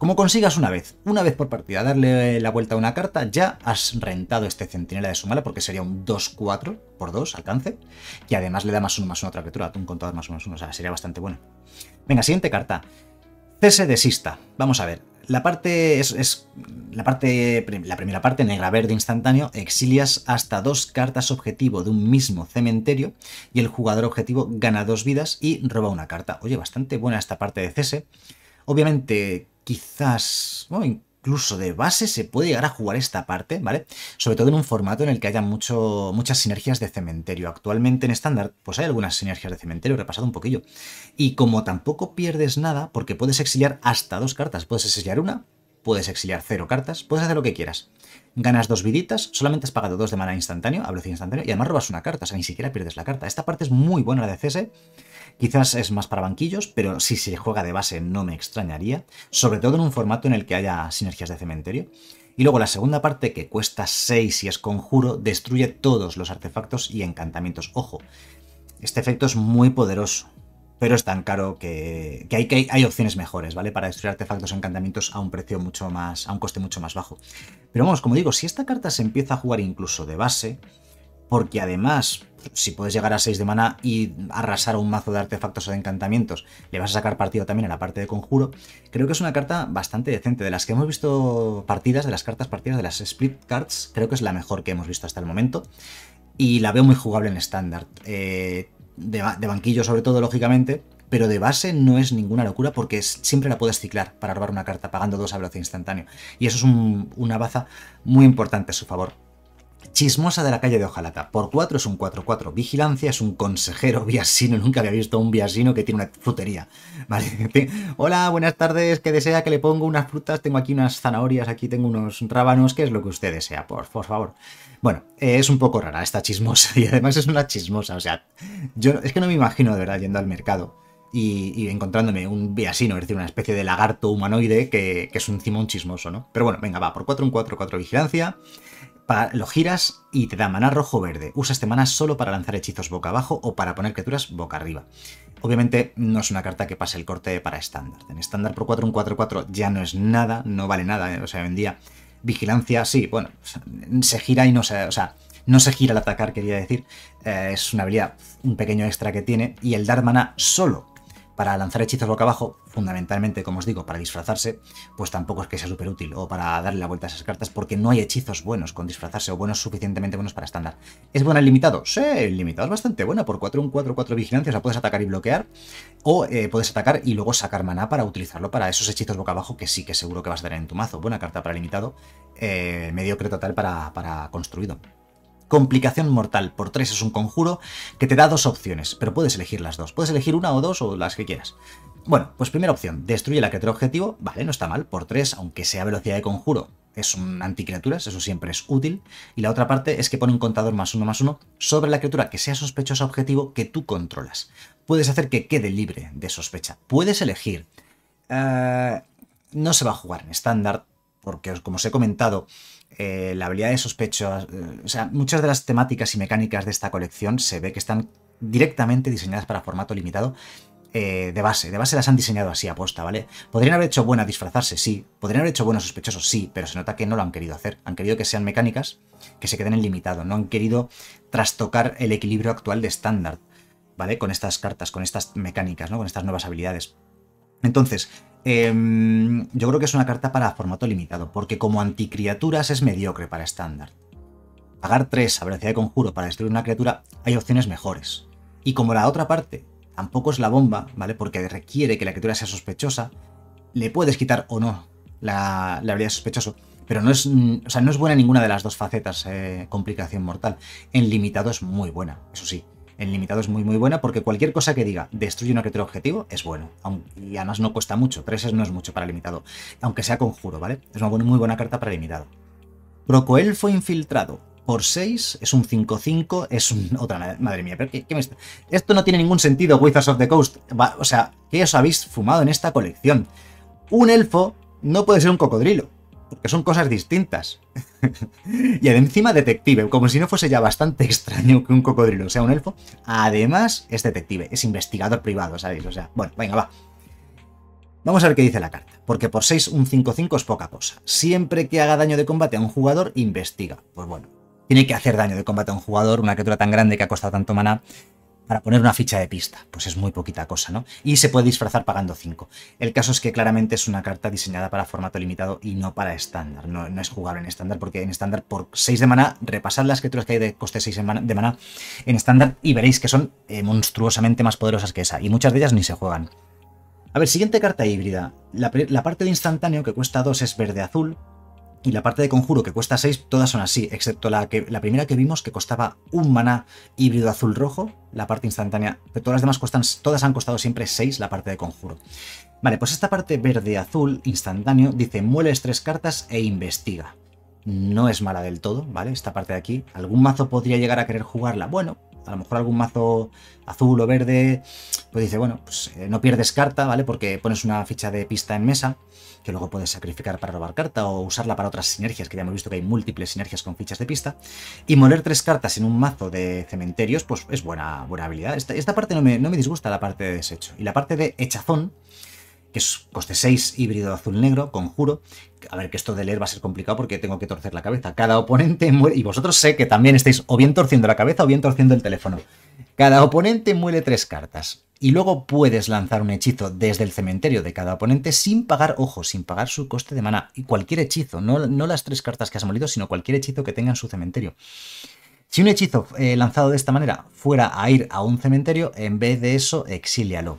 como consigas una vez, una vez por partida, darle eh, la vuelta a una carta, ya has rentado este centinela de su mala, porque sería un 2-4 por 2 alcance, y además le da más uno, más uno, a otra criatura, un contador más uno, más uno. o sea, sería bastante bueno. Venga, siguiente carta. Cese de Sista. Vamos a ver. La parte es, la parte la primera parte negra verde instantáneo exilias hasta dos cartas objetivo de un mismo cementerio y el jugador objetivo gana dos vidas y roba una carta. Oye, bastante buena esta parte de cese. Obviamente quizás, bueno, incluso de base se puede llegar a jugar esta parte, ¿vale? Sobre todo en un formato en el que haya mucho, muchas sinergias de cementerio. Actualmente en estándar, pues hay algunas sinergias de cementerio, repasado un poquillo. Y como tampoco pierdes nada, porque puedes exiliar hasta dos cartas, puedes exiliar una, puedes exiliar cero cartas, puedes hacer lo que quieras. Ganas dos viditas, solamente has pagado dos de mana instantáneo, a velocidad instantáneo y además robas una carta, o sea, ni siquiera pierdes la carta. Esta parte es muy buena la de CS Quizás es más para banquillos, pero si se juega de base no me extrañaría, sobre todo en un formato en el que haya sinergias de cementerio. Y luego la segunda parte, que cuesta 6 y es conjuro, destruye todos los artefactos y encantamientos. Ojo, este efecto es muy poderoso, pero es tan caro que, hay, que hay, opciones mejores, ¿vale? Para destruir artefactos o encantamientos a un precio mucho más, a un coste mucho más bajo. Pero vamos, como digo, si esta carta se empieza a jugar incluso de base, porque además, si puedes llegar a 6 de mana y arrasar un mazo de artefactos o de encantamientos, le vas a sacar partido también a la parte de conjuro, creo que es una carta bastante decente. De las que hemos visto partidas, de las cartas partidas, de las split cards, creo que es la mejor que hemos visto hasta el momento. Y la veo muy jugable en estándar. Eh, de, banquillo sobre todo, lógicamente, pero de base no es ninguna locura porque siempre la puedes ciclar para robar una carta pagando dos a velocidad instantáneo. Y eso es una baza muy importante a su favor. Chismosa de la calle de Ojalata. Por 4 es un 4-4. Vigilancia es un consejero viasino. Nunca había visto un viasino que tiene una frutería. Vale. Hola, buenas tardes. ¿qué desea que le ponga unas frutas. Tengo aquí unas zanahorias, aquí tengo unos rábanos. ¿Qué es lo que usted desea? Por, favor. Bueno, eh, es un poco rara esta chismosa. Y además es una chismosa. O sea, yo es que no me imagino de verdad yendo al mercado. Y, encontrándome un viasino, es decir, una especie de lagarto humanoide que, es un cimón chismoso, ¿no? Pero bueno, venga, va, por 4, un 4, 4 vigilancia lo giras y te da maná rojo verde. Usa este maná solo para lanzar hechizos boca abajo o para poner criaturas boca arriba. Obviamente no es una carta que pase el corte para estándar. En estándar por 4 un 4-4 ya no es nada, no vale nada, eh. o sea, vendía Vigilancia, sí, bueno, se gira y no se... O sea, no se gira al atacar, quería decir. Eh, es una habilidad, un pequeño extra que tiene. Y el dar maná solo para lanzar hechizos boca abajo, fundamentalmente, como os digo, para disfrazarse, pues tampoco es que sea súper útil, o para darle la vuelta a esas cartas, porque no hay hechizos buenos con disfrazarse, o buenos suficientemente buenos para estándar. ¿Es buena el limitado? Sí, el limitado es bastante buena, por 4, un 4, 4 vigilancia, la puedes atacar y bloquear, o eh, puedes atacar y luego sacar maná para utilizarlo para esos hechizos boca abajo, que sí que seguro que vas a tener en tu mazo. Buena carta para limitado, eh, mediocre total para, para construido complicación mortal por 3 es un conjuro que te da dos opciones, pero puedes elegir las dos. Puedes elegir una o dos o las que quieras. Bueno, pues primera opción, destruye la criatura objetivo, vale, no está mal, por 3, aunque sea velocidad de conjuro, es un anticriaturas, eso siempre es útil. Y la otra parte es que pone un contador más uno más uno sobre la criatura que sea sospechosa objetivo que tú controlas. Puedes hacer que quede libre de sospecha. Puedes elegir. Eh, no se va a jugar en estándar, porque como os he comentado, eh, la habilidad de sospecho, eh, o sea, muchas de las temáticas y mecánicas de esta colección se ve que están directamente diseñadas para formato limitado eh, de base. De base las han diseñado así aposta, ¿vale? Podrían haber hecho buena disfrazarse, sí. Podrían haber hecho buenos sospechosos, sí. Pero se nota que no lo han querido hacer. Han querido que sean mecánicas que se queden en limitado. No han querido trastocar el equilibrio actual de estándar, ¿vale? Con estas cartas, con estas mecánicas, ¿no? Con estas nuevas habilidades. Entonces, em, yo creo que es una carta para formato limitado, porque como anticriaturas es mediocre para estándar. Pagar 3 a velocidad de conjuro para destruir una criatura, hay opciones mejores. Y como la otra parte tampoco es la bomba, ¿vale? Porque requiere que la criatura sea sospechosa, le puedes quitar o no la, la habilidad sospechoso. Pero no es, mm, o sea, no es buena ninguna de las dos facetas, eh, complicación mortal. En limitado es muy buena, eso sí. El limitado es muy muy buena porque cualquier cosa que diga destruye una criatura objetivo es bueno. Y además no cuesta mucho, 3 no es mucho para limitado, aunque sea conjuro, ¿vale? Es una muy buena carta para limitado. Procoelfo infiltrado por 6, es un 5-5, es un... otra... Madre mía, qué, Esto no tiene ningún sentido, Wizards of the Coast. o sea, ¿qué os habéis fumado en esta colección? Un elfo no puede ser un cocodrilo porque son cosas distintas. y encima detective, como si no fuese ya bastante extraño que un cocodrilo sea un elfo. Además, es detective, es investigador privado, ¿sabéis? O sea, bueno, venga, va. Vamos a ver qué dice la carta, porque por 6 un 5-5 es poca cosa. Siempre que haga daño de combate a un jugador, investiga. Pues bueno, tiene que hacer daño de combate a un jugador, una criatura tan grande que ha costado tanto maná, para poner una ficha de pista. Pues es muy poquita cosa, ¿no? Y se puede disfrazar pagando 5. El caso es que claramente es una carta diseñada para formato limitado y no para estándar. No, es jugable en estándar, porque en estándar por 6 de maná, repasad las criaturas que hay de coste 6 de maná en estándar y veréis que son eh, monstruosamente más poderosas que esa. Y muchas de ellas ni se juegan. A ver, siguiente carta híbrida. La, la parte de instantáneo que cuesta 2 es verde-azul, y la parte de conjuro que cuesta 6, todas son así, excepto la, que, la primera que vimos que costaba un maná híbrido azul rojo, la parte instantánea, pero todas las demás cuestan, todas han costado siempre 6 la parte de conjuro. Vale, pues esta parte verde-azul instantáneo dice mueles tres cartas e investiga. No es mala del todo, ¿vale? Esta parte de aquí. ¿Algún mazo podría llegar a querer jugarla? Bueno, a lo mejor algún mazo azul o verde, pues dice, bueno, pues eh, no pierdes carta, ¿vale? Porque pones una ficha de pista en mesa, que luego puedes sacrificar para robar carta o usarla para otras sinergias, que ya hemos visto que hay múltiples sinergias con fichas de pista. Y moler tres cartas en un mazo de cementerios, pues es buena, habilidad. Esta, parte no me, no me disgusta, la parte de desecho. Y la parte de hechazón, que es coste pues, 6 híbrido azul-negro, conjuro. A ver, que esto de leer va a ser complicado porque tengo que torcer la cabeza. Cada oponente muere, y vosotros sé que también estáis o bien torciendo la cabeza o bien torciendo el teléfono. Cada oponente muele tres cartas. Y luego puedes lanzar un hechizo desde el cementerio de cada oponente sin pagar, ojo, sin pagar su coste de mana. Y cualquier hechizo, no, las tres cartas que has molido, sino cualquier hechizo que tenga en su cementerio. Si un hechizo eh, lanzado de esta manera fuera a ir a un cementerio, en vez de eso, exílialo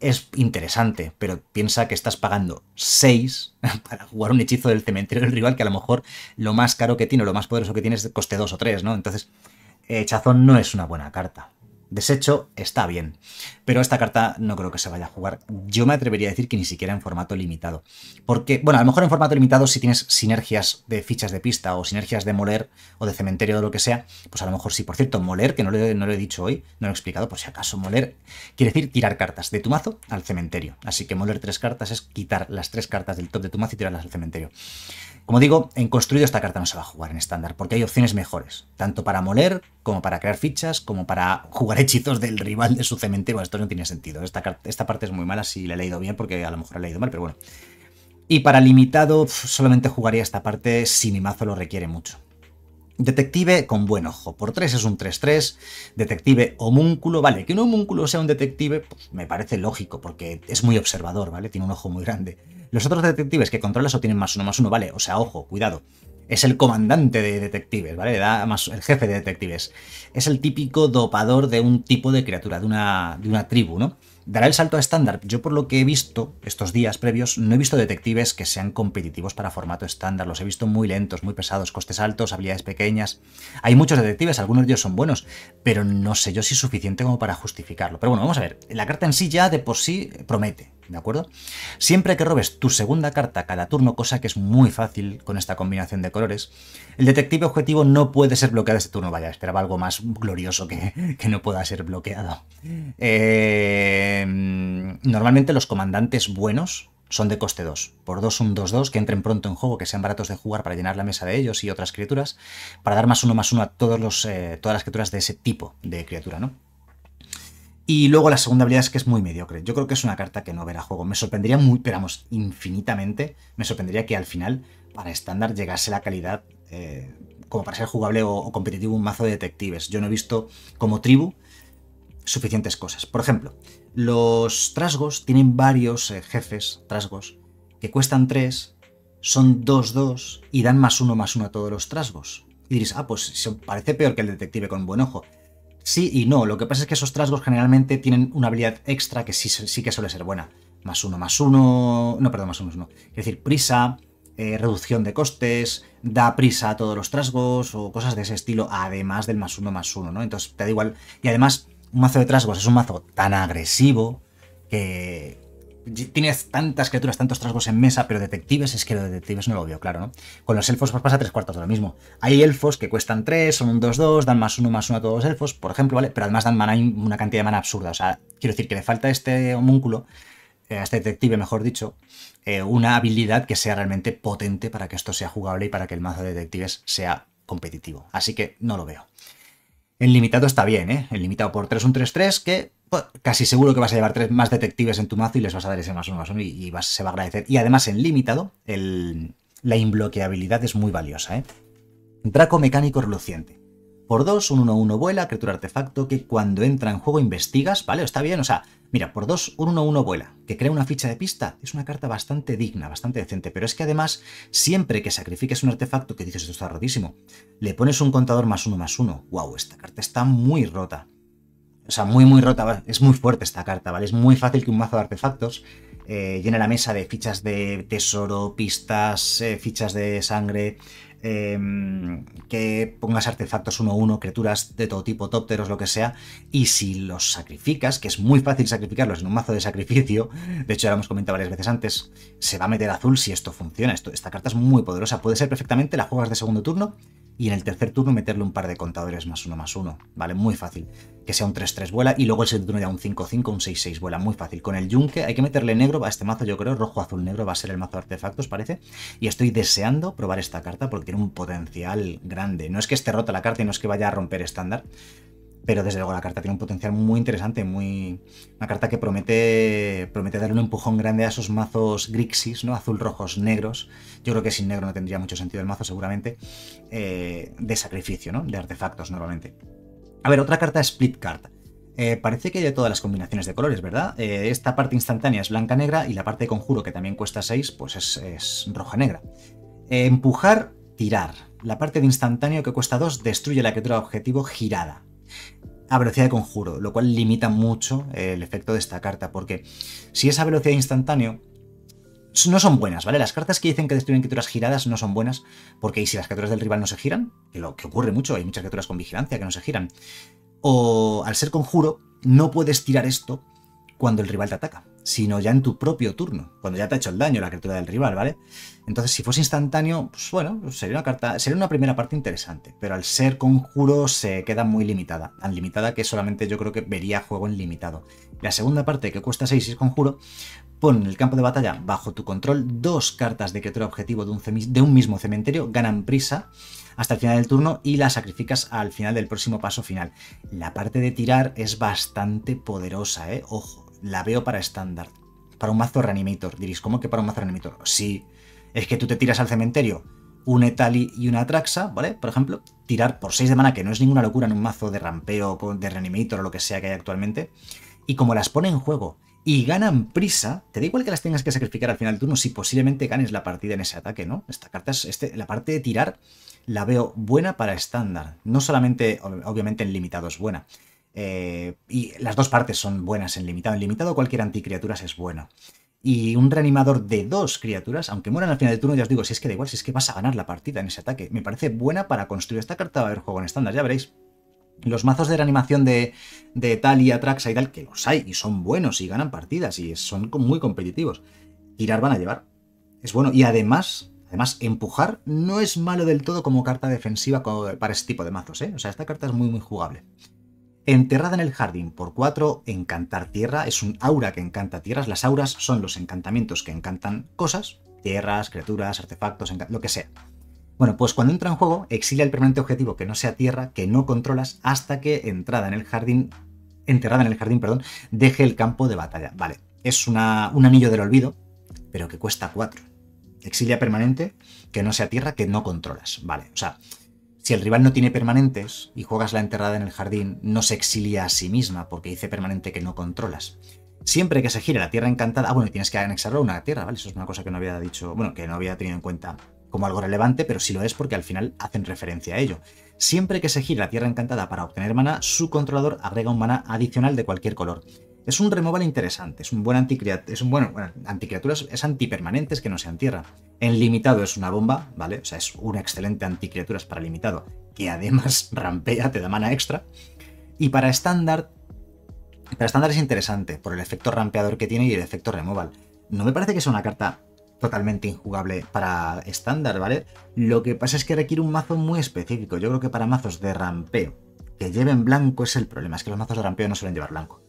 es interesante, pero piensa que estás pagando 6 para jugar un hechizo del cementerio del rival, que a lo mejor lo más caro que tiene, lo más poderoso que tiene es coste 2 o 3, ¿no? Entonces, hechazón no es una buena carta. Desecho está bien, pero esta carta no creo que se vaya a jugar. Yo me atrevería a decir que ni siquiera en formato limitado. Porque, bueno, a lo mejor en formato limitado si tienes sinergias de fichas de pista o sinergias de moler o de cementerio o lo que sea, pues a lo mejor sí. Por cierto, moler, que no lo, no lo he dicho hoy, no lo he explicado por si acaso, moler quiere decir tirar cartas de tu mazo al cementerio. Así que moler tres cartas es quitar las tres cartas del top de tu mazo y tirarlas al cementerio. Como digo, en construido esta carta no se va a jugar en estándar, porque hay opciones mejores, tanto para moler, como para crear fichas, como para jugar hechizos del rival de su cementerio. Esto no tiene sentido. Esta, esta parte es muy mala si la he leído bien, porque a lo mejor la he leído mal, pero bueno. Y para limitado, solamente jugaría esta parte si mi mazo lo requiere mucho. Detective con buen ojo. Por 3 es un 3-3. Detective homúnculo. Vale, que un homúnculo sea un detective, pues me parece lógico, porque es muy observador, ¿vale? Tiene un ojo muy grande. Los otros detectives que controlas obtienen más uno, más uno, ¿vale? O sea, ojo, cuidado. Es el comandante de detectives, ¿vale? da más el jefe de detectives. Es el típico dopador de un tipo de criatura, de una, de una tribu, ¿no? Dará el salto a estándar. Yo por lo que he visto estos días previos, no he visto detectives que sean competitivos para formato estándar. Los he visto muy lentos, muy pesados, costes altos, habilidades pequeñas. Hay muchos detectives, algunos de ellos son buenos, pero no sé yo si es suficiente como para justificarlo. Pero bueno, vamos a ver. La carta en sí ya de por sí promete ¿de acuerdo? Siempre que robes tu segunda carta cada turno, cosa que es muy fácil con esta combinación de colores, el detective objetivo no puede ser bloqueado este turno. Vaya, esperaba algo más glorioso que, no pueda ser bloqueado. Eh, normalmente los comandantes buenos son de coste 2. Por 2, un 2-2 que entren pronto en juego, que sean baratos de jugar para llenar la mesa de ellos y otras criaturas, para dar más uno más uno a todos los, eh, todas las criaturas de ese tipo de criatura, ¿no? Y luego la segunda habilidad es que es muy mediocre. Yo creo que es una carta que no verá juego. Me sorprendería muy, pero vamos, infinitamente, me sorprendería que al final, para estándar, llegase la calidad eh, como para ser jugable o, competitivo un mazo de detectives. Yo no he visto como tribu suficientes cosas. Por ejemplo, los trasgos tienen varios eh, jefes, trasgos, que cuestan 3, son 2-2 y dan más 1 más 1 a todos los trasgos. Y diréis, ah, pues parece peor que el detective con buen ojo. Sí y no, lo que pasa es que esos trasgos generalmente tienen una habilidad extra que sí, sí que suele ser buena. Más uno, más uno, no, perdón, más uno, uno. Es decir, prisa, eh, reducción de costes, da prisa a todos los trasgos o cosas de ese estilo, además del más uno, más uno, ¿no? Entonces te da igual. Y además, un mazo de trasgos es un mazo tan agresivo que, tienes tantas criaturas, tantos trasgos en mesa, pero detectives, es que los detectives no lo veo claro, ¿no? Con los elfos pues pasa tres cuartos de lo mismo. Hay elfos que cuestan tres, son un 2-2, dan más uno más uno a todos los elfos, por ejemplo, ¿vale? Pero además dan mana, una cantidad de mana absurda. O sea, quiero decir que le falta a este homúnculo, eh, a este detective, mejor dicho, eh, una habilidad que sea realmente potente para que esto sea jugable y para que el mazo de detectives sea competitivo. Así que no lo veo. El limitado está bien, ¿eh? El limitado por 3 un 3-3 que pues, casi seguro que vas a llevar tres más detectives en tu mazo y les vas a dar ese más uno más uno y, se va a agradecer. Y además en limitado, el, la inbloqueabilidad es muy valiosa. ¿eh? Draco mecánico reluciente. Por 2, un 1-1 vuela, criatura artefacto que cuando entra en juego investigas, ¿vale? Está bien, o sea, mira, por 2, un 1-1 vuela, que crea una ficha de pista. Es una carta bastante digna, bastante decente, pero es que además, siempre que sacrifiques un artefacto, que dices esto está rotísimo, le pones un contador más uno más uno. ¡Wow! Esta carta está muy rota o sea, muy, muy rota. Es muy fuerte esta carta, ¿vale? Es muy fácil que un mazo de artefactos eh, llene la mesa de fichas de tesoro, pistas, eh, fichas de sangre, em, que pongas artefactos 1-1, criaturas de todo tipo, tópteros, lo que sea, y si los sacrificas, que es muy fácil sacrificarlos en un mazo de sacrificio, de hecho ya lo hemos comentado varias veces antes, se va a meter azul si esto funciona, esto, esta carta es muy poderosa, puede ser perfectamente, la juegas de segundo turno y en el tercer turno meterle un par de contadores más uno más uno, ¿vale? Muy fácil. Que sea un 3-3 vuela y luego el segundo turno ya un 5-5, un 6-6 vuela, muy fácil. Con el yunque hay que meterle negro a este mazo, yo creo, rojo-azul-negro va a ser el mazo de artefactos, parece. Y estoy deseando probar esta carta porque tiene un potencial grande. No es que esté rota la carta y no es que vaya a romper estándar, pero desde luego la carta tiene un potencial muy interesante, muy una carta que promete, promete darle un empujón grande a esos mazos Grixis, ¿no? Azul, rojos, negros. Yo creo que sin negro no tendría mucho sentido el mazo, seguramente. Eh, de sacrificio, ¿no? De artefactos normalmente. A ver, otra carta Split Card. Eh, parece que hay de todas las combinaciones de colores, ¿verdad? Eh, esta parte instantánea es blanca-negra y la parte de conjuro, que también cuesta 6, pues es, es roja-negra. empujar, tirar. La parte de instantáneo que cuesta 2 destruye la criatura objetivo girada a velocidad de conjuro, lo cual limita mucho el efecto de esta carta, porque si es a velocidad instantánea, no son buenas, ¿vale? Las cartas que dicen que destruyen criaturas giradas no son buenas, porque si las criaturas del rival no se giran, que lo que ocurre mucho, hay muchas criaturas con vigilancia que no se giran, o al ser conjuro, no puedes tirar esto cuando el rival te ataca sino ya en tu propio turno, cuando ya te ha hecho el daño la criatura del rival, ¿vale? Entonces, si fuese instantáneo, pues bueno, pues sería una carta, sería una primera parte interesante, pero al ser conjuro se queda muy limitada, tan limitada que solamente yo creo que vería juego en limitado. La segunda parte, que cuesta 6 y es conjuro, pon en el campo de batalla, bajo tu control, dos cartas de criatura objetivo de un, de un mismo cementerio, ganan prisa, hasta el final del turno y las sacrificas al final del próximo paso final. La parte de tirar es bastante poderosa, ¿eh? Ojo, la veo para estándar. Para un mazo reanimator. Diréis, ¿cómo que para un mazo reanimator? Si es que tú te tiras al cementerio un Etali y una Atraxa, ¿vale? Por ejemplo, tirar por 6 de mana, que no es ninguna locura en un mazo de rampeo, de reanimator o lo que sea que hay actualmente. Y como las pone en juego y ganan prisa, te da igual que las tengas que sacrificar al final del turno si posiblemente ganes la partida en ese ataque, ¿no? Esta carta es, este, la parte de tirar la veo buena para estándar. No solamente, obviamente en limitados buena, eh, y las dos partes son buenas en limitado. En limitado cualquier anticriaturas es buena Y un reanimador de dos criaturas, aunque mueran al final del turno, ya os digo, si es que da igual, si es que vas a ganar la partida en ese ataque. Me parece buena para construir esta carta del juego en estándar, ya veréis. Los mazos de reanimación de, de y atraxa y tal, que los hay, y son buenos, y ganan partidas, y son muy competitivos. Tirar van a llevar. Es bueno. Y además, Además, empujar no es malo del todo como carta defensiva para este tipo de mazos, ¿eh? O sea, esta carta es muy, muy jugable. Enterrada en el jardín por cuatro, encantar tierra es un aura que encanta tierras. Las auras son los encantamientos que encantan cosas, tierras, criaturas, artefactos, lo que sea. Bueno, pues cuando entra en juego, exilia el permanente objetivo que no sea tierra, que no controlas, hasta que entrada en el jardín, enterrada en el jardín, perdón, deje el campo de batalla. Vale, es una, un anillo del olvido, pero que cuesta cuatro. Exilia permanente que no sea tierra, que no controlas. Vale, o sea, si el rival no tiene permanentes y juegas la enterrada en el jardín, no se exilia a sí misma porque dice permanente que no controlas. Siempre que se gire la tierra encantada, ah, bueno, tienes que anexarlo a una tierra, ¿vale? Eso es una cosa que no había dicho, bueno, que no había tenido en cuenta como algo relevante, pero sí lo es porque al final hacen referencia a ello. Siempre que se gira la Tierra Encantada para obtener mana, su controlador agrega un maná adicional de cualquier color. Es un removal interesante, es un buen anticriatura, es un bueno, anticriaturas, es antipermanentes que no se tierra. En limitado es una bomba, ¿vale? O sea, es un excelente anticriaturas para limitado, que además rampea, te da mana extra. Y para estándar, para estándar es interesante, por el efecto rampeador que tiene y el efecto removal. No me parece que sea una carta totalmente injugable para estándar, ¿vale? Lo que pasa es que requiere un mazo muy específico. Yo creo que para mazos de rampeo que lleven blanco es el problema. Es que los mazos de rampeo no suelen llevar blanco.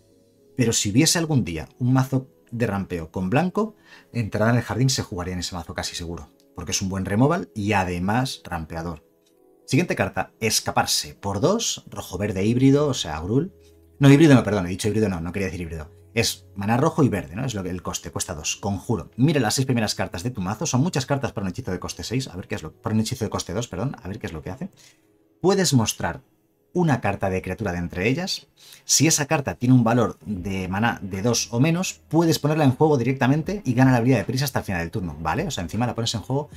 Pero si viese algún día un mazo de rampeo con blanco, entrará en el jardín se jugaría en ese mazo casi seguro, porque es un buen removal y además rampeador. Siguiente carta, escaparse por dos, rojo-verde híbrido, o sea, Grul. No, híbrido no, perdón, he dicho híbrido no, no quería decir híbrido. Es maná rojo y verde, ¿no? Es lo que el coste, cuesta dos Conjuro. Mira las seis primeras cartas de tu mazo, son muchas cartas para un hechizo de coste 6, a ver qué es lo para un hechizo de coste 2, perdón, a ver qué es lo que hace. Puedes mostrar una carta de criatura de entre ellas. Si esa carta tiene un valor de maná de 2 o menos, puedes ponerla en juego directamente y gana la habilidad de prisa hasta el final del turno, ¿vale? O sea, encima la pones en juego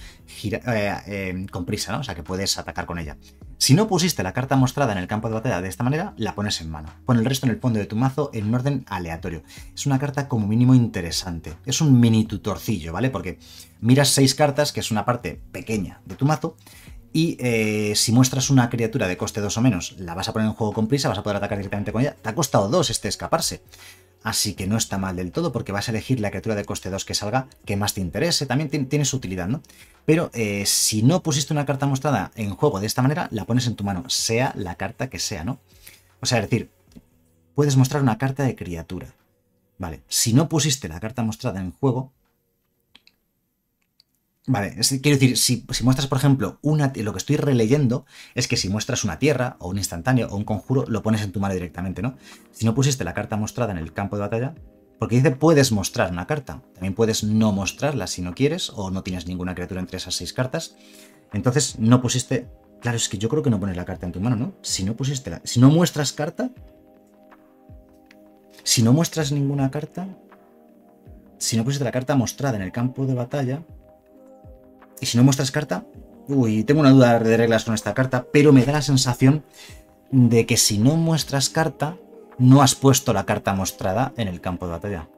eh, eh, con prisa, ¿no? O sea, que puedes atacar con ella. Si no pusiste la carta mostrada en el campo de batalla de esta manera, la pones en mano. Pon el resto en el fondo de tu mazo en orden aleatorio. Es una carta como mínimo interesante. Es un mini tutorcillo, ¿vale? Porque miras 6 cartas, que es una parte pequeña de tu mazo, y eh, si muestras una criatura de coste 2 o menos, la vas a poner en juego con prisa, vas a poder atacar directamente con ella. Te ha costado 2 este escaparse. Así que no está mal del todo porque vas a elegir la criatura de coste 2 que salga que más te interese. También tiene, su utilidad, ¿no? Pero eh, si no pusiste una carta mostrada en juego de esta manera, la pones en tu mano, sea la carta que sea, ¿no? O sea, es decir, puedes mostrar una carta de criatura. Vale, si no pusiste la carta mostrada en juego, Vale, quiero decir, si, muestras, por ejemplo, una, lo que estoy releyendo es que si muestras una tierra o un instantáneo o un conjuro, lo pones en tu mano directamente, ¿no? Si no pusiste la carta mostrada en el campo de batalla, porque dice puedes mostrar una carta, también puedes no mostrarla si no quieres o no tienes ninguna criatura entre esas seis cartas, entonces no pusiste... Claro, es que yo creo que no pones la carta en tu mano, ¿no? Si no pusiste la... Si no muestras carta... Si no muestras ninguna carta... Si no pusiste la carta mostrada en el campo de batalla, y si no muestras carta, uy, tengo una duda de reglas con esta carta, pero me da la sensación de que si no muestras carta, no has puesto la carta mostrada en el campo de batalla.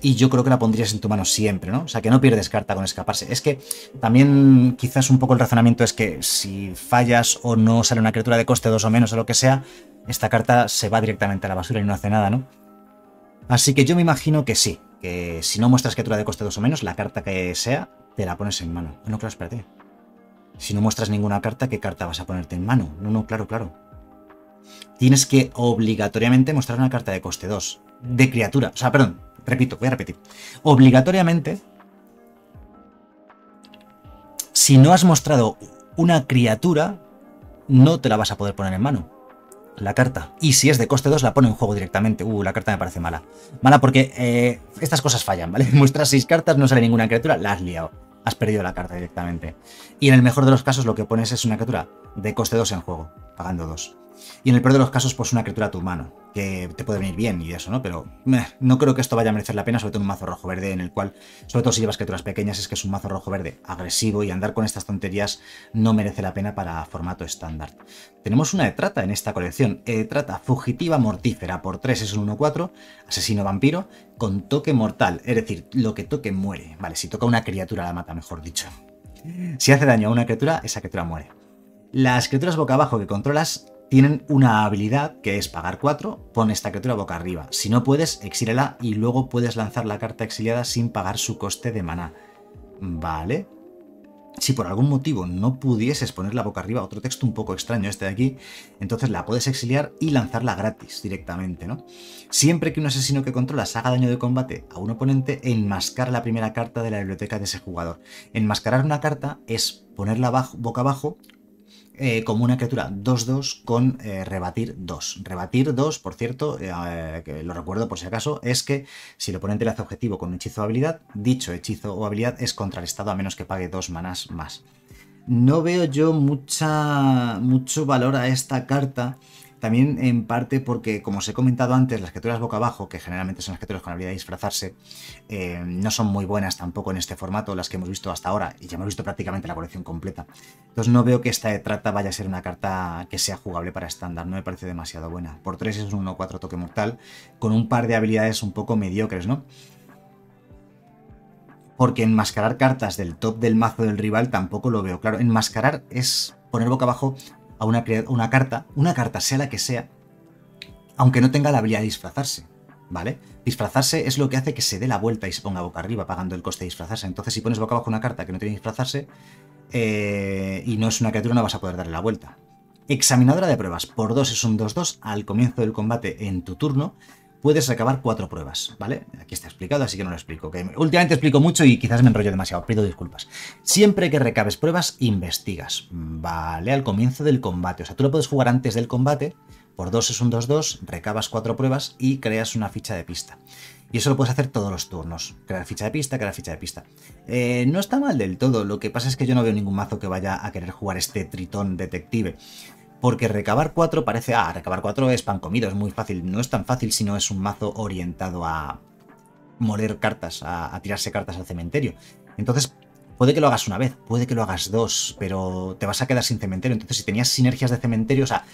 Y yo creo que la pondrías en tu mano siempre, ¿no? O sea, que no pierdes carta con escaparse. Es que también quizás un poco el razonamiento es que si fallas o no sale una criatura de coste 2 o menos o lo que sea, esta carta se va directamente a la basura y no hace nada, ¿no? Así que yo me imagino que sí, que si no muestras criatura de coste 2 o menos, la carta que sea te la pones en mano. No, claro, espérate. Si no muestras ninguna carta, ¿qué carta vas a ponerte en mano? No, no, claro, claro. Tienes que obligatoriamente mostrar una carta de coste 2. De criatura. O sea, perdón, repito, voy a repetir. Obligatoriamente, si no has mostrado una criatura, no te la vas a poder poner en mano. La carta. Y si es de coste 2, la pone en juego directamente. Uh, la carta me parece mala. Mala porque eh, estas cosas fallan, ¿vale? Muestras 6 cartas, no sale ninguna criatura, la has liado has perdido la carta directamente. Y en el mejor de los casos lo que pones es una criatura de coste 2 en juego, pagando 2. Y en el peor de los casos, pues una criatura a tu mano, que te puede venir bien y eso, ¿no? Pero no creo que esto vaya a merecer la pena, sobre todo en un mazo rojo verde, en el cual, sobre todo si llevas criaturas pequeñas, es que es un mazo rojo verde agresivo y andar con estas tonterías no merece la pena para formato estándar. Tenemos una de trata en esta colección, Etrata trata fugitiva mortífera, por 3 es un 1-4, asesino vampiro, con toque mortal, es decir, lo que toque muere, vale, si toca una criatura la mata, mejor dicho. Si hace daño a una criatura, esa criatura muere. Las criaturas boca abajo que controlas tienen una habilidad que es pagar 4, pon esta criatura boca arriba. Si no puedes, exílala y luego puedes lanzar la carta exiliada sin pagar su coste de maná. Vale. Si por algún motivo no pudieses ponerla boca arriba, otro texto un poco extraño este de aquí, entonces la puedes exiliar y lanzarla gratis directamente, ¿no? Siempre que un asesino que controlas haga daño de combate a un oponente, enmascarar la primera carta de la biblioteca de ese jugador. Enmascarar una carta es ponerla boca abajo eh, como una criatura 2-2 con eh, rebatir 2. Rebatir 2, por cierto, eh, que lo recuerdo por si acaso, es que si el oponente le hace objetivo con hechizo o habilidad, dicho hechizo o habilidad es contrarrestado a menos que pague 2 manas más. No veo yo mucha, mucho valor a esta carta también en parte porque, como os he comentado antes, las criaturas boca abajo, que generalmente son las criaturas con habilidad de disfrazarse, eh, no son muy buenas tampoco en este formato, las que hemos visto hasta ahora, y ya hemos visto prácticamente la colección completa. Entonces no veo que esta de trata vaya a ser una carta que sea jugable para estándar, no me parece demasiado buena. Por 3 es un 1-4 toque mortal, con un par de habilidades un poco mediocres, ¿no? porque enmascarar cartas del top del mazo del rival tampoco lo veo claro. Enmascarar es poner boca abajo a una, carta, una carta sea la que sea, aunque no tenga la habilidad de disfrazarse, ¿vale? Disfrazarse es lo que hace que se dé la vuelta y se ponga boca arriba, pagando el coste de disfrazarse. Entonces, si pones boca abajo una carta que no tiene disfrazarse eh, y no es una criatura, no vas a poder darle la vuelta. Examinadora de pruebas. Por 2 es un 2-2. Al comienzo del combate en tu turno, puedes acabar cuatro pruebas, ¿vale? Aquí está explicado, así que no lo explico. Que últimamente explico mucho y quizás me enrollo demasiado, pido disculpas. Siempre que recabes pruebas, investigas, ¿vale? Al comienzo del combate, o sea, tú lo puedes jugar antes del combate, por 2 es un 2-2, recabas cuatro pruebas y creas una ficha de pista. Y eso lo puedes hacer todos los turnos. Crear ficha de pista, crear ficha de pista. Eh, no está mal del todo, lo que pasa es que yo no veo ningún mazo que vaya a querer jugar este tritón detective porque recabar 4 parece, ah, recabar 4 es pan comido, es muy fácil, no es tan fácil si no es un mazo orientado a moler cartas, a, a, tirarse cartas al cementerio. Entonces, puede que lo hagas una vez, puede que lo hagas dos, pero te vas a quedar sin cementerio. Entonces, si tenías sinergias de cementerio, o sea,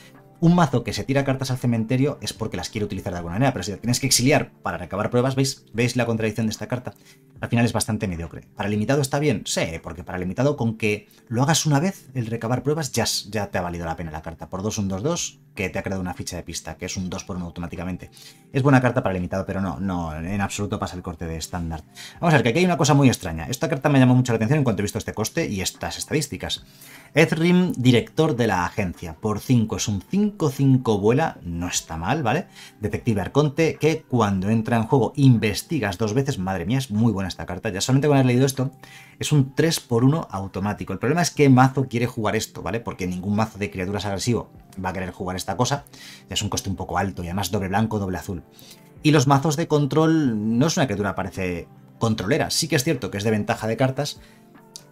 un mazo que se tira cartas al cementerio es porque las quiere utilizar de alguna manera, pero si las tienes que exiliar para recabar pruebas, ¿veis? ¿veis la contradicción de esta carta? Al final es bastante mediocre. ¿Para limitado está bien? Sí, porque para limitado con que lo hagas una vez, el recabar pruebas ya, ya te ha valido la pena la carta. Por 2 un 2-2 que te ha creado una ficha de pista, que es un 2 por 1 automáticamente. Es buena carta para limitado, pero no, no, en absoluto pasa el corte de estándar. Vamos a ver, que aquí hay una cosa muy extraña. Esta carta me llamó mucho la atención en cuanto he visto este coste y estas estadísticas. Edrim, director de la agencia. Por 5 es un 5-5 vuela, no está mal, ¿vale? Detective Arconte, que cuando entra en juego investigas dos veces. Madre mía, es muy buena esta carta. Ya solamente con haber leído esto, es un 3 por 1 automático. El problema es que mazo quiere jugar esto, ¿vale? Porque ningún mazo de criaturas agresivo va a querer jugar esta cosa. Es un coste un poco alto y además doble blanco, doble azul. Y los mazos de control no es una criatura, parece controlera. Sí que es cierto que es de ventaja de cartas,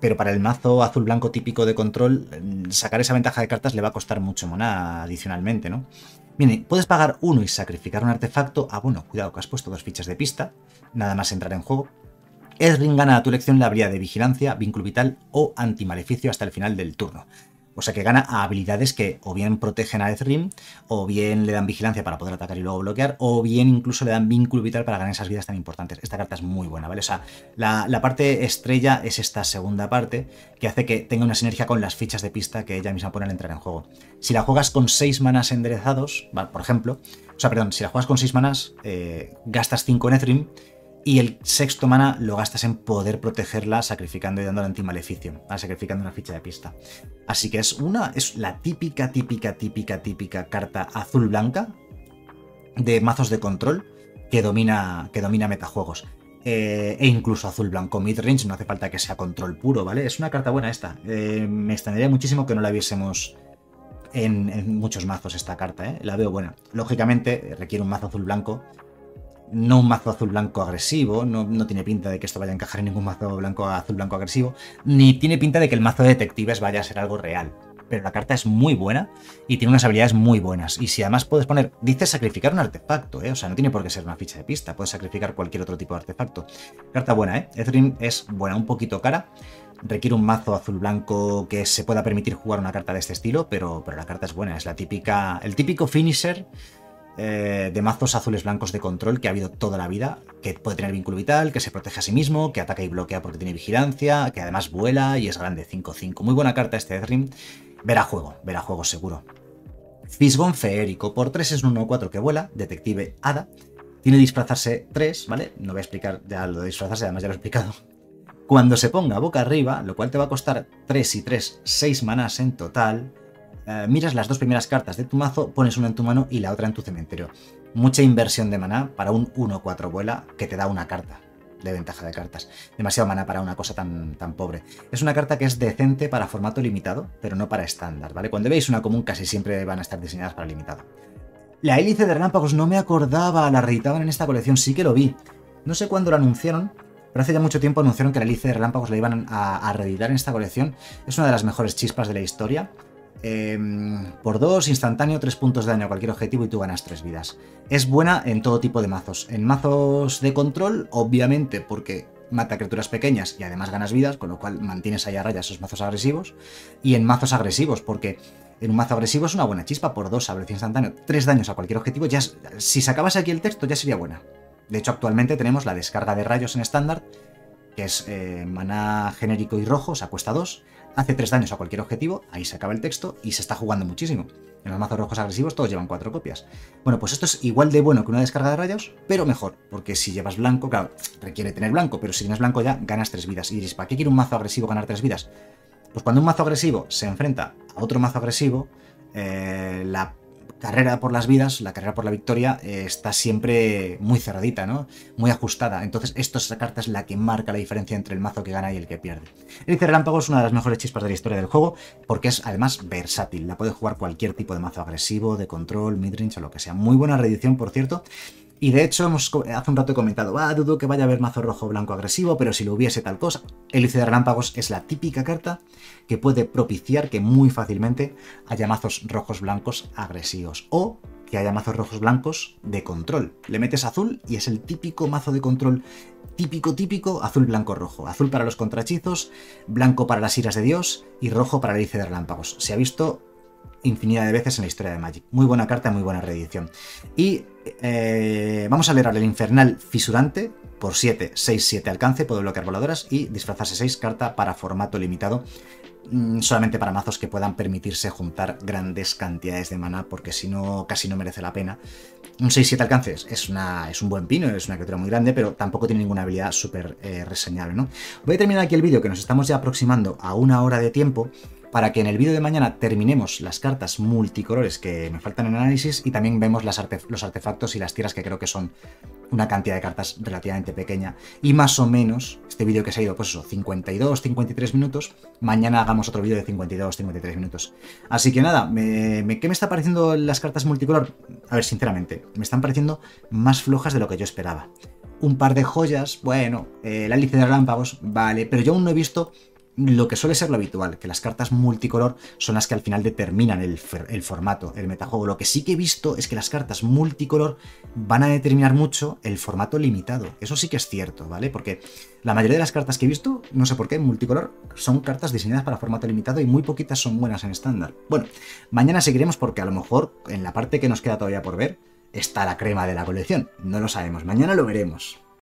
pero para el mazo azul-blanco típico de control, mm, sacar esa ventaja de cartas le va a costar mucho mona adicionalmente, ¿no? Bien, puedes pagar uno y sacrificar un artefacto. Ah, bueno, cuidado que has puesto dos fichas de pista, nada más entrar en juego. Edrin gana a tu elección la habilidad de vigilancia, vínculo vital o antimaleficio hasta el final del turno. O sea que gana habilidades que o bien protegen a Ezrim, o bien le dan vigilancia para poder atacar y luego bloquear, o bien incluso le dan vínculo vital para ganar esas vidas tan importantes. Esta carta es muy buena, ¿vale? O sea, la, parte estrella es esta segunda parte, que hace que tenga una sinergia con las fichas de pista que ella misma pone al entrar en juego. Si la juegas con 6 manas enderezados, por ejemplo, o sea, perdón, si la juegas con 6 manas, eh, gastas 5 en Ezrim y el sexto mana lo gastas en poder protegerla sacrificando y dándole antimaleficio, ah, sacrificando una ficha de pista. Así que es una, es la típica, típica, típica, típica carta azul-blanca de mazos de control que domina, que domina metajuegos. Eh, e incluso azul blanco midrange, no hace falta que sea control puro, ¿vale? Es una carta buena esta. Eh, me extrañaría muchísimo que no la viésemos en, en muchos mazos esta carta, ¿eh? La veo buena. Lógicamente requiere un mazo azul blanco no un mazo azul blanco agresivo, no, tiene pinta de que esto vaya a encajar en ningún mazo blanco azul blanco agresivo, ni tiene pinta de que el mazo de detectives vaya a ser algo real. Pero la carta es muy buena y tiene unas habilidades muy buenas. Y si además puedes poner, dice sacrificar un artefacto, ¿eh? o sea, no tiene por qué ser una ficha de pista, puedes sacrificar cualquier otro tipo de artefacto. Carta buena, ¿eh? es buena, un poquito cara. Requiere un mazo azul-blanco que se pueda permitir jugar una carta de este estilo, pero, pero la carta es buena. Es la típica, el típico finisher eh, de mazos azules blancos de control que ha habido toda la vida, que puede tener vínculo vital, que se protege a sí mismo, que ataca y bloquea porque tiene vigilancia, que además vuela y es grande, 5-5. Muy buena carta este dream Verá juego, verá juego seguro. Fisgón Feérico, por 3 es un 1-4 que vuela, detective Hada. Tiene disfrazarse 3, ¿vale? No voy a explicar ya lo de disfrazarse, además ya lo he explicado. Cuando se ponga boca arriba, lo cual te va a costar 3 y 3, 6 manás en total, eh, miras las dos primeras cartas de tu mazo, pones una en tu mano y la otra en tu cementerio. Mucha inversión de maná para un 1-4 vuela que te da una carta de ventaja de cartas. Demasiado maná para una cosa tan, tan pobre. Es una carta que es decente para formato limitado, pero no para estándar, ¿vale? Cuando veis una común casi siempre van a estar diseñadas para limitado. La hélice de relámpagos no me acordaba, la reeditaban en esta colección, sí que lo vi. No sé cuándo lo anunciaron, pero hace ya mucho tiempo anunciaron que la hélice de relámpagos la iban a, a reeditar en esta colección. Es una de las mejores chispas de la historia. Em, por 2, instantáneo, 3 puntos de daño a cualquier objetivo y tú ganas 3 vidas. Es buena en todo tipo de mazos. En mazos de control, obviamente, porque mata criaturas pequeñas y además ganas vidas, con lo cual mantienes ahí a raya esos mazos agresivos. Y en mazos agresivos, porque en un mazo agresivo es una buena chispa, por 2, abre instantáneo, 3 daños a cualquier objetivo. Ya, si sacabas aquí el texto, ya sería buena. De hecho, actualmente tenemos la descarga de rayos en estándar, que es eh, maná genérico y rojo, o sea, cuesta 2 hace tres daños a cualquier objetivo, ahí se acaba el texto y se está jugando muchísimo. En los mazos rojos agresivos todos llevan cuatro copias. Bueno, pues esto es igual de bueno que una descarga de rayos, pero mejor, porque si llevas blanco, claro, requiere tener blanco, pero si tienes blanco ya ganas tres vidas. Y ¿para qué quiere un mazo agresivo ganar tres vidas? Pues cuando un mazo agresivo se enfrenta a otro mazo agresivo, eh, la carrera por las vidas, la carrera por la victoria, eh, está siempre muy cerradita, ¿no? Muy ajustada. Entonces, esta carta es la que marca la diferencia entre el mazo que gana y el que pierde. El Relámpago es una de las mejores chispas de la historia del juego, porque es además versátil. La puede jugar cualquier tipo de mazo agresivo, de control, midrange o lo que sea. Muy buena reducción, por cierto. Y de hecho, hemos, hace un rato he comentado, ah, dudo que vaya a haber mazo rojo blanco agresivo, pero si lo hubiese tal cosa, el de Relámpagos es la típica carta que puede propiciar que muy fácilmente haya mazos rojos blancos agresivos o que haya mazos rojos blancos de control. Le metes azul y es el típico mazo de control típico, típico azul, blanco, rojo. Azul para los contrachizos, blanco para las iras de Dios y rojo para el de Relámpagos. Se ha visto infinidad de veces en la historia de Magic. Muy buena carta, muy buena reedición. Y eh, vamos a leer el Infernal Fisurante por 7, 6, 7 alcance, puede bloquear voladoras y disfrazarse 6 carta para formato limitado mm, solamente para mazos que puedan permitirse juntar grandes cantidades de mana... porque si no, casi no merece la pena. Un 6-7 alcances es, una, es un buen pino, es una criatura muy grande, pero tampoco tiene ninguna habilidad súper eh, reseñable, ¿no? Voy a terminar aquí el vídeo, que nos estamos ya aproximando a una hora de tiempo para que en el vídeo de mañana terminemos las cartas multicolores que me faltan en análisis y también vemos los artefactos y las tierras que creo que son una cantidad de cartas relativamente pequeña. Y más o menos, este vídeo que se ha ido, pues eso, 52, 53 minutos, mañana hagamos otro vídeo de 52, 53 minutos. Así que nada, ¿qué me está pareciendo las cartas multicolor? A ver, sinceramente, me están pareciendo más flojas de lo que yo esperaba. Un par de joyas, bueno, eh, la hélice de relámpagos, vale, pero yo aún no he visto lo que suele ser lo habitual, que las cartas multicolor son las que al final determinan el, formato, el metajuego. Lo que sí que he visto es que las cartas multicolor van a determinar mucho el formato limitado. Eso sí que es cierto, ¿vale? Porque la mayoría de las cartas que he visto, no sé por qué, multicolor, son cartas diseñadas para formato limitado y muy poquitas son buenas en estándar. Bueno, mañana seguiremos porque a lo mejor en la parte que nos queda todavía por ver está la crema de la colección. No lo sabemos, mañana lo veremos.